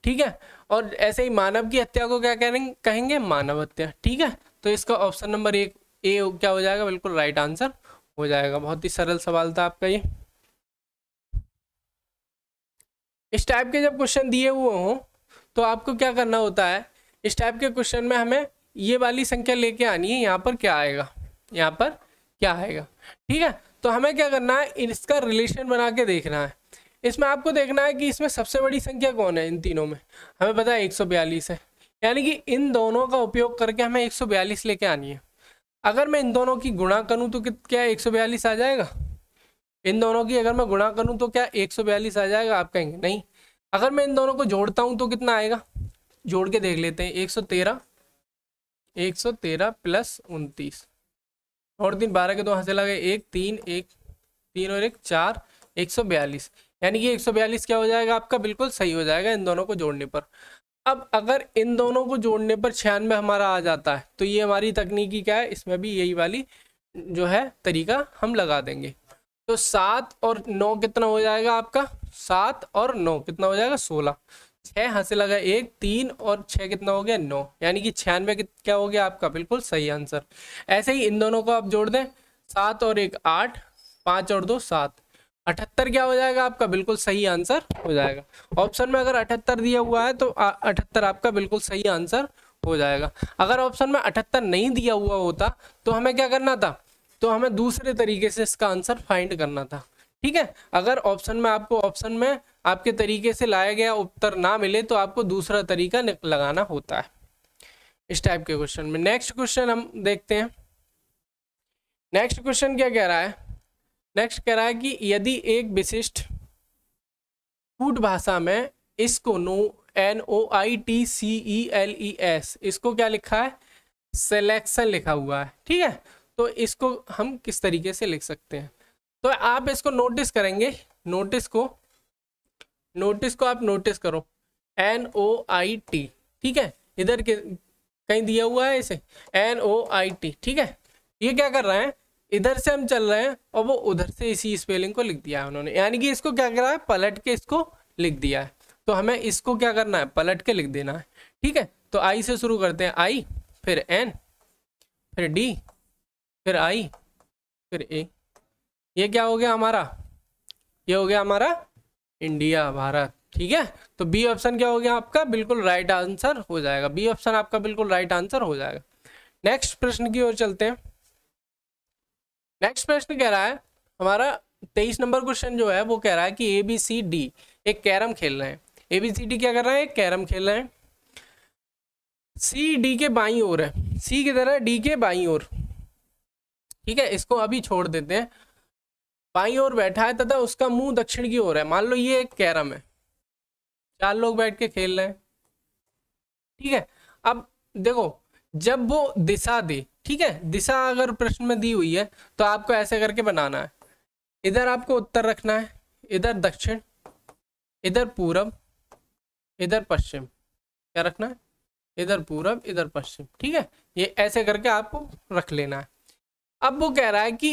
ठीक है और ऐसे ही मानव की हत्या को क्या कहेंगे कहेंगे मानव हत्या ठीक है तो इसका ऑप्शन नंबर एक ए क्या हो जाएगा बिल्कुल राइट आंसर हो जाएगा बहुत ही सरल सवाल था आपका ये इस टाइप के जब क्वेश्चन दिए हुए हों तो आपको क्या करना होता है इस टाइप के क्वेश्चन में हमें ये वाली संख्या लेके आनी है यहाँ पर क्या आएगा यहाँ पर क्या आएगा ठीक है तो हमें क्या करना है इसका रिलेशन बना के देखना है इसमें आपको देखना है कि इसमें सबसे बड़ी संख्या कौन है इन तीनों में हमें पता है एक है यानी कि इन दोनों का उपयोग करके हमें 142 लेके आनी है अगर मैं इन दोनों की गुणा करूँ तो क्या एक आ जाएगा इन दोनों की अगर मैं गुणा करूँ तो क्या एक आ जाएगा आप कहेंगे नहीं अगर मैं इन दोनों को जोड़ता हूँ तो कितना आएगा जोड़ के देख लेते हैं एक सौ तेरह एक सौ तेरह प्लस उनतीस और तीन बारह के दो हंसे लगे एक तीन एक तीन और एक चार एक सौ बयालीस यानी कि एक सौ बयालीस क्या हो जाएगा आपका बिल्कुल सही हो जाएगा इन दोनों को जोड़ने पर अब अगर इन दोनों को जोड़ने पर छियानवे हमारा आ जाता है तो ये हमारी तकनीकी क्या है इसमें भी यही वाली जो है तरीका हम लगा देंगे तो सात और नौ कितना हो जाएगा आपका सात और नौ कितना हो जाएगा सोलह छः से लगा एक तीन और छः कितना हो गया नौ यानी कि छियानवे क्या हो गया आपका बिल्कुल सही आंसर ऐसे ही इन दोनों को आप जोड़ दें सात और एक आठ पाँच और दो सात अठहत्तर क्या हो जाएगा आपका बिल्कुल सही आंसर हो जाएगा ऑप्शन में अगर अठहत्तर दिया हुआ है तो अठहत्तर आपका बिल्कुल सही आंसर हो जाएगा अगर ऑप्शन में अठहत्तर नहीं दिया हुआ होता तो हमें क्या करना था तो हमें दूसरे तरीके से इसका आंसर फाइंड करना था ठीक है अगर ऑप्शन में आपको ऑप्शन में आपके तरीके से लाया गया उत्तर ना मिले तो आपको दूसरा तरीका लगाना होता है इस टाइप के क्वेश्चन में नेक्स्ट क्वेश्चन हम देखते हैं नेक्स्ट क्वेश्चन क्या कह रहा है नेक्स्ट कह रहा है कि यदि एक विशिष्ट कूट भाषा में इसको no N O I T C E L E S इसको क्या लिखा है सेलेक्शन लिखा हुआ है ठीक है तो इसको हम किस तरीके से लिख सकते हैं तो आप इसको नोटिस करेंगे नोटिस को नोटिस को आप नोटिस करो एन ओ आई टी ठीक है इधर के कहीं दिया हुआ है इसे एन ओ आई टी ठीक है ये क्या कर रहा है इधर से हम चल रहे हैं और वो उधर से इसी स्पेलिंग को लिख दिया है उन्होंने यानी कि इसको क्या करा है पलट के इसको लिख दिया है तो हमें इसको क्या करना है पलट के लिख देना है ठीक है तो आई से शुरू करते हैं आई फिर एन फिर डी फिर आई फिर ए ये क्या हो गया हमारा ये हो गया हमारा इंडिया भारत ठीक है तो बी ऑप्शन क्या हो गया आपका बिल्कुल राइट आंसर हो जाएगा बी ऑप्शन आपका बिल्कुल राइट आंसर हो जाएगा नेक्स्ट प्रश्न की ओर चलते हैं नेक्स्ट प्रश्न कह रहा है हमारा तेईस नंबर क्वेश्चन जो है वो कह रहा है कि ए बी सी डी एक कैरम खेल रहे हैं ए बी सी डी क्या कर रहे हैं एक कैरम खेल रहे हैं सी डी के बाई ओर है सी की तरह डी के बाई ओर ठीक है इसको अभी छोड़ देते हैं बाई ओर बैठा है तथा उसका मुंह दक्षिण की ओर है मान लो ये एक कैरम है चार लोग बैठ के खेल रहे हैं ठीक है अब देखो जब वो दिशा दे ठीक है दिशा अगर प्रश्न में दी हुई है तो आपको ऐसे करके बनाना है इधर आपको उत्तर रखना है इधर दक्षिण इधर पूरब इधर पश्चिम क्या रखना है इधर पूरब इधर पश्चिम ठीक है ये ऐसे करके आपको रख लेना है अब वो कह रहा है कि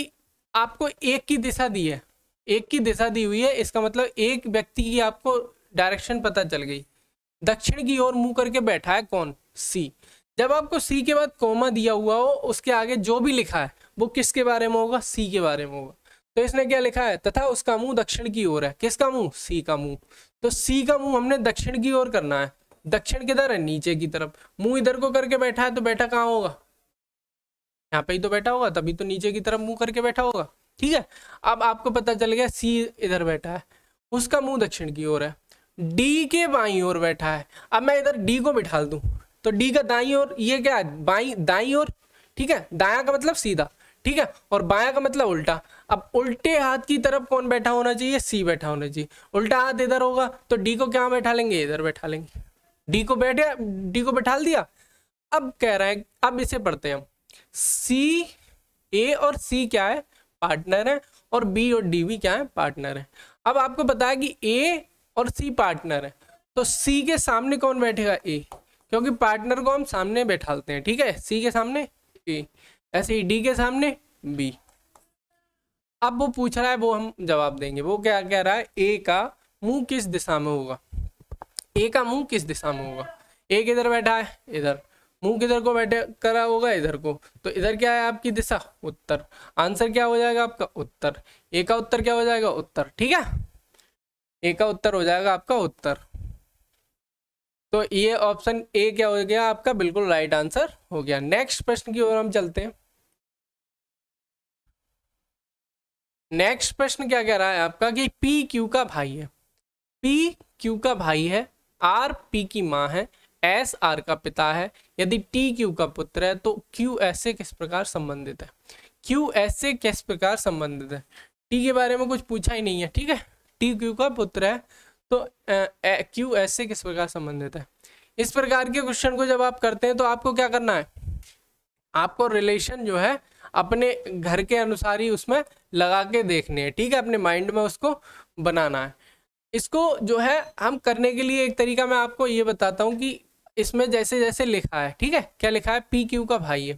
आपको एक की दिशा दी है एक की दिशा दी हुई है इसका मतलब एक व्यक्ति की आपको डायरेक्शन पता चल गई दक्षिण की ओर मुंह करके बैठा है कौन सी जब आपको सी के बाद कोमा दिया हुआ हो उसके आगे जो भी लिखा है वो किसके बारे में होगा सी के बारे में होगा तो इसने क्या लिखा है तथा उसका मुंह दक्षिण की ओर है किसका मुंह सी का मुंह तो सी का मुंह हमने दक्षिण की ओर करना है दक्षिण किधर है नीचे की तरफ मुंह इधर को करके बैठा है तो बैठा कहाँ होगा यहाँ पे ही तो बैठा होगा तभी तो नीचे की तरफ मुंह करके बैठा होगा ठीक है अब आपको पता चल गया सी इधर बैठा है उसका मुंह दक्षिण की ओर है डी के बाई ओर बैठा है अब मैं इधर डी को बिठा दू तो डी का दाई और ये क्या है बाई दाई और ठीक है दाया का मतलब सीधा ठीक है और बाया का मतलब उल्टा अब उल्टे हाथ की तरफ कौन बैठा होना चाहिए सी बैठा होना चाहिए उल्टा हाथ इधर होगा तो डी को क्या बैठा लेंगे इधर बैठा लेंगे डी को बैठे डी को बैठा दिया अब कह रहा है अब इसे पढ़ते हैं हम सी ए और सी क्या है पार्टनर है और बी और डी भी क्या है पार्टनर है अब आपको बताया कि ए और सी पार्टनर है तो सी के सामने कौन बैठेगा ए क्योंकि पार्टनर को हम सामने बैठाते हैं ठीक है सी के सामने ए ऐसे ही डी के सामने बी अब वो पूछ रहा है वो हम जवाब देंगे वो क्या कह रहा है ए का मुंह किस दिशा में होगा ए का मुंह किस दिशा में होगा ए किधर बैठा है इधर मुंह किधर को बैठे करा होगा इधर को तो इधर क्या है आपकी दिशा उत्तर आंसर क्या हो जाएगा आपका उत्तर ए का उत्तर क्या हो जाएगा उत्तर ठीक है ए का उत्तर हो जाएगा आपका उत्तर तो ये ऑप्शन ए क्या हो गया आपका बिल्कुल राइट आंसर हो गया नेक्स्ट प्रश्न की ओर हम चलते हैं नेक्स्ट प्रश्न क्या कह रहा है आपका कि पी क्यू का भाई है पी क्यू का भाई है आर पी की माँ है एस आर का पिता है यदि टी क्यू का पुत्र है तो क्यू एस से किस प्रकार संबंधित है क्यू एस से किस प्रकार संबंधित है टी के बारे में कुछ पूछा ही नहीं है ठीक है टी क्यू का पुत्र है तो क्यू एस से किस प्रकार संबंधित है इस प्रकार के क्वेश्चन को जब आप करते हैं तो आपको क्या करना है आपको रिलेशन जो है अपने घर के अनुसार ही उसमें लगा के देखने हैं ठीक है अपने माइंड में उसको बनाना है इसको जो है हम करने के लिए एक तरीका मैं आपको ये बताता हूँ कि इसमें जैसे जैसे लिखा है ठीक है क्या लिखा है पी क्यू का भाई है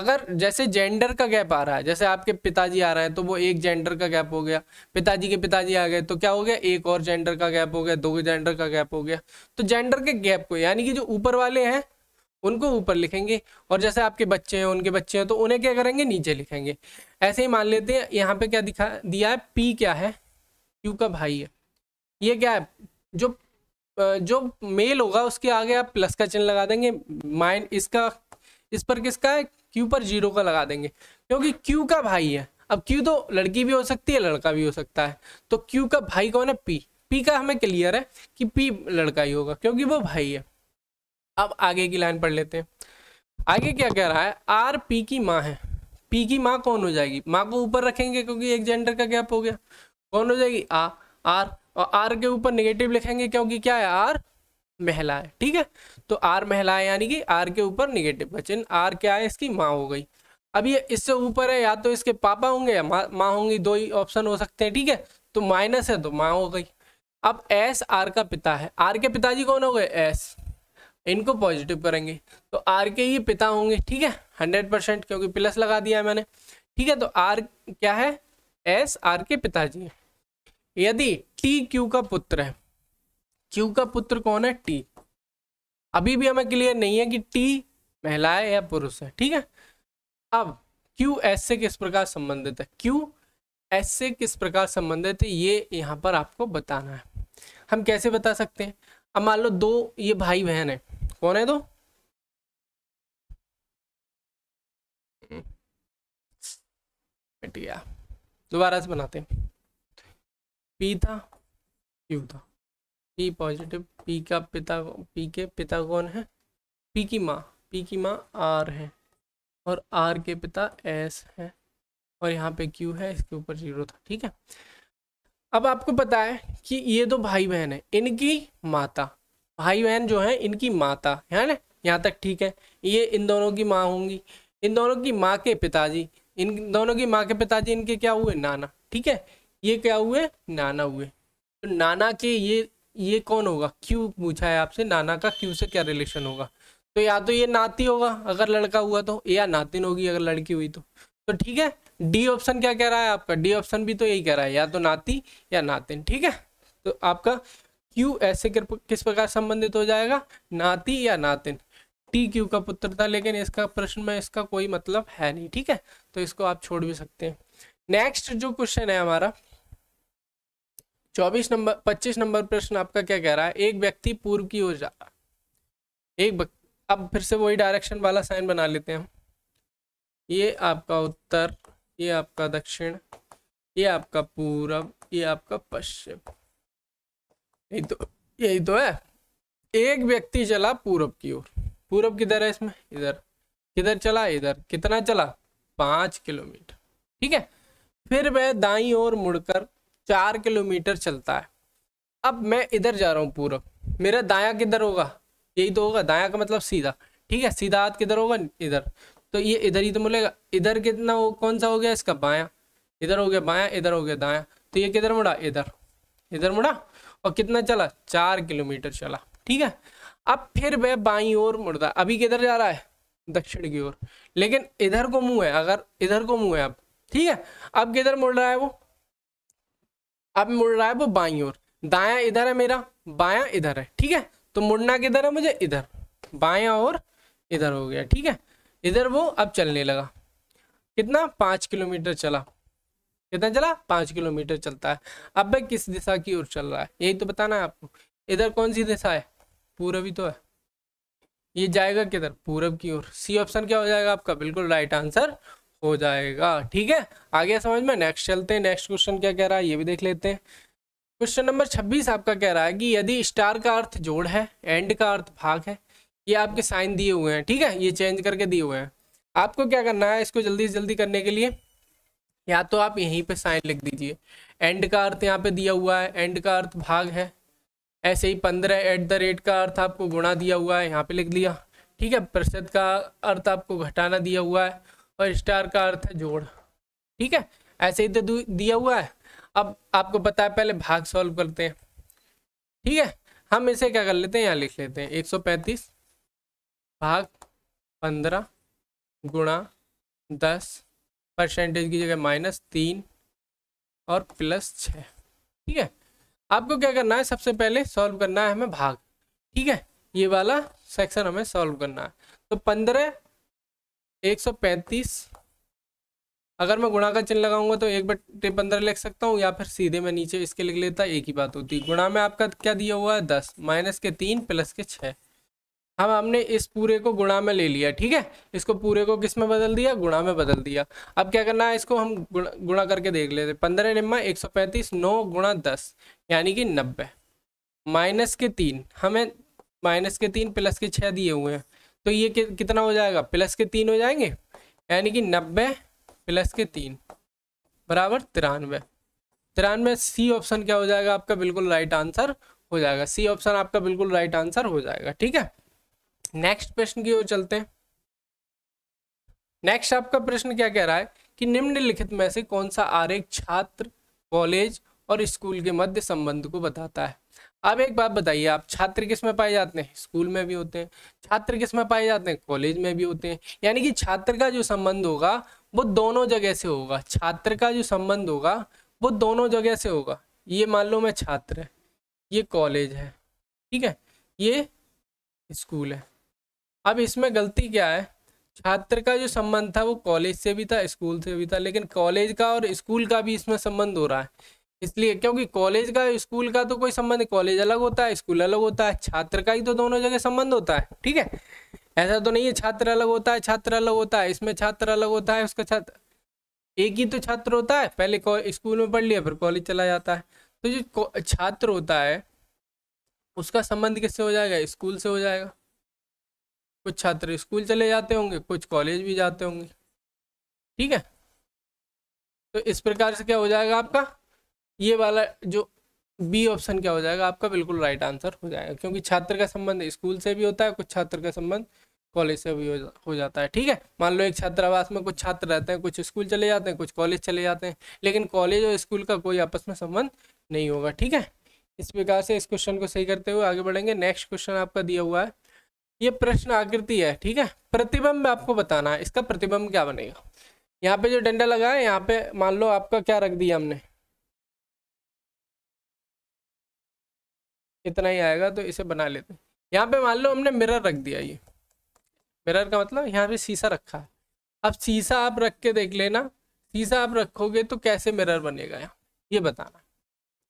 अगर जैसे जेंडर का गैप आ रहा है जैसे आपके पिताजी आ रहे हैं तो वो एक जेंडर का गैप हो गया पिताजी के पिताजी आ गए तो क्या हो गया एक और जेंडर का गैप हो गया दो जेंडर का गैप हो गया तो जेंडर के गैप को यानी कि जो ऊपर वाले हैं उनको ऊपर लिखेंगे और जैसे आपके बच्चे हैं उनके बच्चे हैं तो उन्हें क्या करेंगे नीचे लिखेंगे ऐसे ही मान लेते हैं यहाँ पे क्या दिखा दिया है पी क्या है क्यू का भाई है ये क्या है जो जो मेल होगा उसके आगे आप प्लस का चिन्ह लगा देंगे माइन इसका इस पर किसका है क्यू पर जीरो का लगा देंगे क्योंकि क्यू का भाई है अब क्यू तो लड़की भी हो सकती है लड़का भी हो सकता है तो क्यू का भाई कौन है पी पी का हमें क्लियर है कि पी लड़का ही होगा क्योंकि वो भाई है अब आगे की लाइन पढ़ लेते हैं आगे क्या कह रहा है आर पी की माँ है पी की माँ कौन हो जाएगी माँ को ऊपर रखेंगे क्योंकि एक जेंडर का गैप हो गया कौन हो जाएगी आ आर और आर के ऊपर निगेटिव लिखेंगे क्योंकि क्या है आर महिला है ठीक है तो आर महिला है यानी कि आर के ऊपर निगेटिव का चिन्ह आर क्या है इसकी माँ हो गई अब ये इससे ऊपर है या तो इसके पापा होंगे या माँ माँ होंगी दो ही ऑप्शन हो सकते हैं ठीक है तो माइनस है तो माँ हो गई अब एस आर का पिता है आर के पिताजी कौन हो गए एस इनको पॉजिटिव करेंगे तो आर के ही पिता होंगे ठीक है हंड्रेड परसेंट क्योंकि प्लस लगा दिया है मैंने ठीक है तो आर क्या है एस आर के पिताजी यदि टी क्यू का पुत्र है क्यू का पुत्र कौन है टी अभी भी हमें क्लियर नहीं है कि टी महिला है या पुरुष है ठीक है अब क्यू एस से किस प्रकार संबंधित है क्यू एस से किस प्रकार संबंधित है ये यहाँ पर आपको बताना है हम कैसे बता सकते हैं अब मान लो दो ये भाई बहन है कौन है दो हम्म। दोबारा से बनाते हैं पी था क्यू था पी पॉजिटिव पी का पिता पी के पिता कौन है पी की माँ पी की माँ आर है और आर के पिता एस है और यहाँ पे क्यू है इसके ऊपर जीरो था ठीक है अब आपको पता है कि ये दो भाई बहन है इनकी माता भाई बहन जो है इनकी माता है ना यहाँ तक ठीक है ये इन दोनों की माँ होंगी इन दोनों की माँ के पिताजी इन दोनों की माँ के पिताजी इनके क्या हुए नाना ठीक है ये क्या हुए नाना हुए तो नाना के ये ये कौन होगा क्यू पूछा है आपसे नाना का क्यू से क्या रिलेशन होगा तो या तो ये नाती होगा अगर लड़का हुआ तो या नातिन होगी अगर लड़की हुई तो तो ठीक है डी ऑप्शन क्या कह रहा है आपका डी ऑप्शन भी तो यही कह रहा है या तो नाती या नातिन ठीक है तो आपका क्यू ऐसे किस प्रकार संबंधित हो जाएगा नाती या नातिन टी क्यू का पुत्र था लेकिन इसका प्रश्न में इसका कोई मतलब है नहीं ठीक है तो इसको आप छोड़ भी सकते हैं नेक्स्ट जो क्वेश्चन है हमारा चौबीस नंबर पच्चीस नंबर प्रश्न आपका क्या कह रहा है एक व्यक्ति पूर्व की ओर जा रहा एक अब फिर से वही डायरेक्शन वाला साइन बना लेते हैं हम ये आपका उत्तर ये आपका दक्षिण ये आपका पूरब ये आपका पश्चिम यही तो यही तो है एक व्यक्ति चला पूरब की ओर पूरब किधर है इसमें इधर किधर चला इधर कितना चला पांच किलोमीटर ठीक है फिर वह दाई ओर मुड़कर चार किलोमीटर चलता है अब मैं इधर जा रहा हूँ पूरब मेरा दाया किधर होगा यही तो होगा दाया का मतलब सीधा ठीक है सीधा हाथ किधर होगा इधर तो ये इधर ही तो मिलेगा इधर कितना हो कौन सा हो गया इसका बाया इधर हो गया बाया इधर हो गया दाया तो ये किधर मुड़ा इधर इधर मुड़ा और कितना चला चार किलोमीटर चला ठीक है अब फिर वह बाई ओर मुड़ता अभी किधर जा रहा है दक्षिण की ओर लेकिन इधर को मुंह है अगर इधर को मुंह है अब ठीक है अब किधर मुड़ रहा है वो अब मुड़ रहा है वो बाई और दाया इधर है मेरा बाया इधर है ठीक है तो मुड़ना किधर है मुझे इधर बाया और इधर हो गया ठीक है इधर वो अब चलने लगा कितना पाँच किलोमीटर चला कितना चला पाँच किलोमीटर चलता है अब भाई किस दिशा की ओर चल रहा है यही तो बताना है आपको इधर कौन सी दिशा है पूरब ही तो है ये जाएगा किधर पूरब की ओर सी ऑप्शन क्या हो जाएगा आपका बिल्कुल राइट आंसर हो जाएगा ठीक है आगे समझ में नेक्स्ट चलते हैं नेक्स्ट क्वेश्चन क्या कह रहा है ये भी देख लेते हैं क्वेश्चन नंबर छब्बीस आपका कह रहा है कि यदि स्टार का अर्थ जोड़ है एंड का अर्थ भाग है ये आपके साइन दिए हुए हैं ठीक है ये चेंज करके दिए हुए हैं आपको क्या करना है इसको जल्दी से जल्दी करने के लिए या तो आप यहीं पे साइन लिख दीजिए एंड का अर्थ यहाँ पे दिया हुआ है एंड का अर्थ भाग है ऐसे ही पंद्रह एट द रेट का अर्थ आपको गुणा दिया हुआ है यहाँ पे लिख दिया ठीक है प्रतिशत का अर्थ आपको घटाना दिया हुआ है और स्टार का अर्थ है जोड़ ठीक है ऐसे ही तो दिया हुआ है अब आपको पता है पहले भाग सॉल्व करते हैं ठीक है हम इसे क्या कर लेते हैं यहाँ लिख लेते हैं 135 भाग 15 गुणा 10 परसेंटेज की जगह माइनस तीन और प्लस छः ठीक है आपको क्या करना है सबसे पहले सॉल्व करना है हमें भाग ठीक है ये वाला सेक्शन हमें सॉल्व करना है तो पंद्रह एक सौ पैंतीस अगर मैं गुणा का चिन्ह लगाऊंगा तो एक बट्टे पंद्रह लिख सकता हूँ या फिर सीधे मैं नीचे इसके लिख लेता एक ही बात होती गुणा में आपका क्या दिया हुआ है दस माइनस के तीन प्लस के छः हम हमने इस पूरे को गुणा में ले लिया ठीक है इसको पूरे को किस में बदल दिया गुणा में बदल दिया अब क्या करना है इसको हम गुणा, गुणा करके देख लेते पंद्रह निम्मा एक सौ पैंतीस नौ गुणा दस यानी कि नब्बे माइनस के तीन हमें माइनस के तीन प्लस के छः दिए हुए हैं तो ये कि, कितना हो जाएगा प्लस के तीन हो जाएंगे यानी कि नब्बे प्लस के तीन बराबर तिरानवे तिरानवे सी ऑप्शन क्या हो जाएगा आपका बिल्कुल राइट आंसर हो जाएगा सी ऑप्शन आपका बिल्कुल राइट आंसर हो जाएगा ठीक है नेक्स्ट प्रश्न की ओर चलते हैं नेक्स्ट आपका प्रश्न क्या कह रहा है कि निम्नलिखित में से कौन सा आरेख छात्र कॉलेज और स्कूल के मध्य संबंध को बताता है अब एक बात बताइए आप छात्र किस में पाए जाते हैं स्कूल में भी होते हैं छात्र किस में पाए जाते हैं कॉलेज में भी होते हैं यानी कि छात्र का जो संबंध होगा वो दोनों जगह से होगा छात्र का जो संबंध होगा वो दोनों जगह से होगा ये मान लो मैं छात्र है ये कॉलेज है ठीक है ये स्कूल है अब इसमें गलती क्या है छात्र का जो संबंध था वो कॉलेज से भी था स्कूल से भी था लेकिन कॉलेज का और स्कूल का भी इसमें संबंध हो रहा है इसलिए क्योंकि कॉलेज का स्कूल का तो कोई संबंध कॉलेज अलग होता है स्कूल अलग होता है छात्र का ही तो दोनों जगह संबंध होता है ठीक है ऐसा तो नहीं है छात्र अलग होता है छात्र अलग होता है इसमें छात्र अलग होता है उसका छात्र एक ही तो छात्र होता है पहले स्कूल में पढ़ लिया फिर कॉलेज चला जाता है तो जो छात्र होता है उसका संबंध किससे हो जाएगा स्कूल से हो जाएगा कुछ छात्र स्कूल चले जाते होंगे कुछ कॉलेज भी जाते होंगे ठीक है तो इस प्रकार से क्या हो जाएगा आपका ये वाला जो बी ऑप्शन क्या हो जाएगा आपका बिल्कुल राइट आंसर हो जाएगा क्योंकि छात्र का संबंध स्कूल से भी होता है कुछ छात्र का संबंध कॉलेज से भी हो, जा, हो जाता है ठीक है मान लो एक छात्रावास में कुछ छात्र रहते हैं कुछ स्कूल चले जाते हैं कुछ कॉलेज चले जाते हैं लेकिन कॉलेज और स्कूल का कोई आपस में संबंध नहीं होगा ठीक है इस प्रकार से इस क्वेश्चन को सही करते हुए आगे बढ़ेंगे नेक्स्ट क्वेश्चन आपका दिया हुआ है ये प्रश्न आकृति है ठीक है प्रतिबंब आपको बताना है इसका प्रतिबंब क्या बनेगा यहाँ पे जो डंडा लगा है यहाँ पे मान लो आपका क्या रख दिया हमने इतना ही आएगा तो इसे बना लेते हैं यहाँ पे मान लो हमने मिरर रख दिया ये मिरर का मतलब यहाँ पे शीशा रखा है अब शीशा आप रख के देख लेना शीशा आप रखोगे तो कैसे मिरर बनेगा यहाँ ये बताना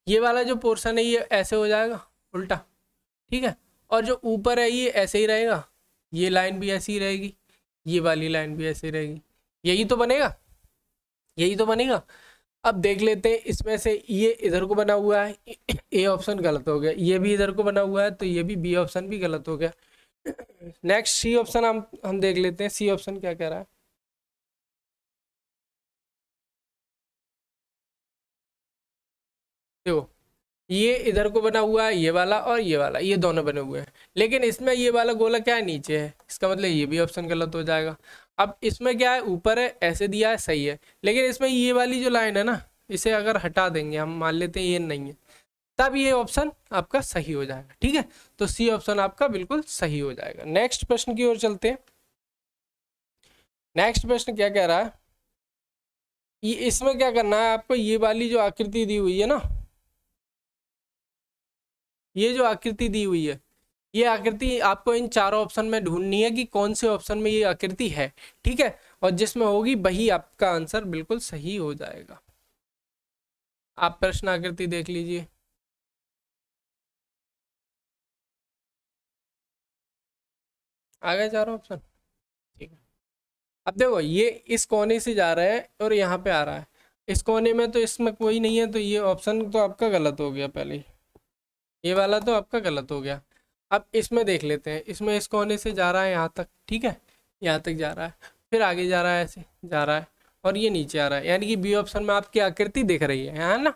ये वाला जो पोर्शन है ये ऐसे हो जाएगा उल्टा ठीक है और जो ऊपर है ये ऐसे ही रहेगा ये लाइन भी ऐसी ही रहेगी ये वाली लाइन भी ऐसी रहेगी यही तो बनेगा यही तो बनेगा अब देख लेते हैं इसमें से ये इधर को बना हुआ है ए ऑप्शन गलत हो गया ये भी इधर को बना हुआ है तो ये भी बी ऑप्शन भी गलत हो गया नेक्स्ट सी ऑप्शन हम हम देख लेते हैं सी ऑप्शन क्या कह रहा है देखो ये इधर को बना हुआ है ये वाला और ये वाला ये दोनों बने हुए हैं लेकिन इसमें ये वाला गोला क्या है नीचे है इसका मतलब ये भी ऑप्शन गलत हो जाएगा अब इसमें क्या है ऊपर है ऐसे दिया है सही है लेकिन इसमें ये वाली जो लाइन है ना इसे अगर हटा देंगे हम मान लेते हैं ये नहीं है तब ये ऑप्शन आपका सही हो जाएगा ठीक है तो सी ऑप्शन आपका बिल्कुल सही हो जाएगा नेक्स्ट प्रश्न की ओर चलते हैं नेक्स्ट प्रश्न क्या कह रहा है इसमें क्या करना है आपको ये वाली जो आकृति दी हुई है ना ये जो आकृति दी हुई है ये आकृति आपको इन चारों ऑप्शन में ढूंढनी है कि कौन से ऑप्शन में ये आकृति है ठीक है और जिसमें होगी वही आपका आंसर बिल्कुल सही हो जाएगा आप प्रश्न आकृति देख लीजिए आ गए चारों ऑप्शन ठीक है अब देखो ये इस कोने से जा रहा है और यहाँ पे आ रहा है इस कोने में तो इसमें कोई नहीं है तो ये ऑप्शन तो आपका गलत हो गया पहले ये वाला तो आपका गलत हो गया अब इसमें देख लेते हैं इसमें इस कोने से जा रहा है यहाँ तक ठीक है यहाँ तक जा रहा है फिर आगे जा रहा है ऐसे जा रहा है और ये नीचे आ रहा है यानी कि बी ऑप्शन में आपकी आकृति दिख रही है है ना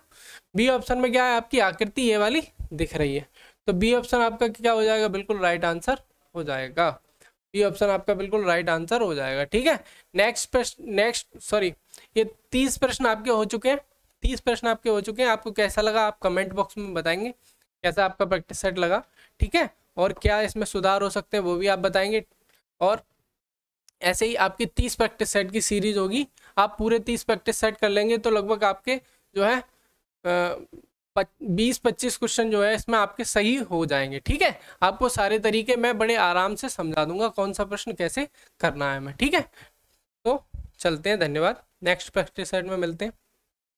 बी ऑप्शन में क्या है आपकी आकृति ये वाली दिख रही है तो बी ऑप्शन आपका क्या हो जाएगा बिल्कुल राइट आंसर हो जाएगा बी ऑप्शन आपका बिल्कुल राइट आंसर हो जाएगा ठीक है नेक्स्ट प्रश्न नेक्स्ट सॉरी ये तीस प्रश्न आपके हो चुके हैं तीस प्रश्न आपके हो चुके हैं आपको कैसा लगा आप कमेंट बॉक्स में बताएंगे कैसा आपका प्रैक्टिस सेट लगा ठीक है और क्या इसमें सुधार हो सकते हैं वो भी आप बताएंगे और ऐसे ही आपकी तीस प्रैक्टिस सेट की सीरीज होगी आप पूरे तीस प्रैक्टिस सेट कर लेंगे तो लगभग आपके जो है बीस पच्चीस क्वेश्चन जो है इसमें आपके सही हो जाएंगे ठीक है आपको सारे तरीके मैं बड़े आराम से समझा दूंगा कौन सा प्रश्न कैसे करना है मैं ठीक है तो चलते हैं धन्यवाद नेक्स्ट प्रैक्टिस सेट में मिलते हैं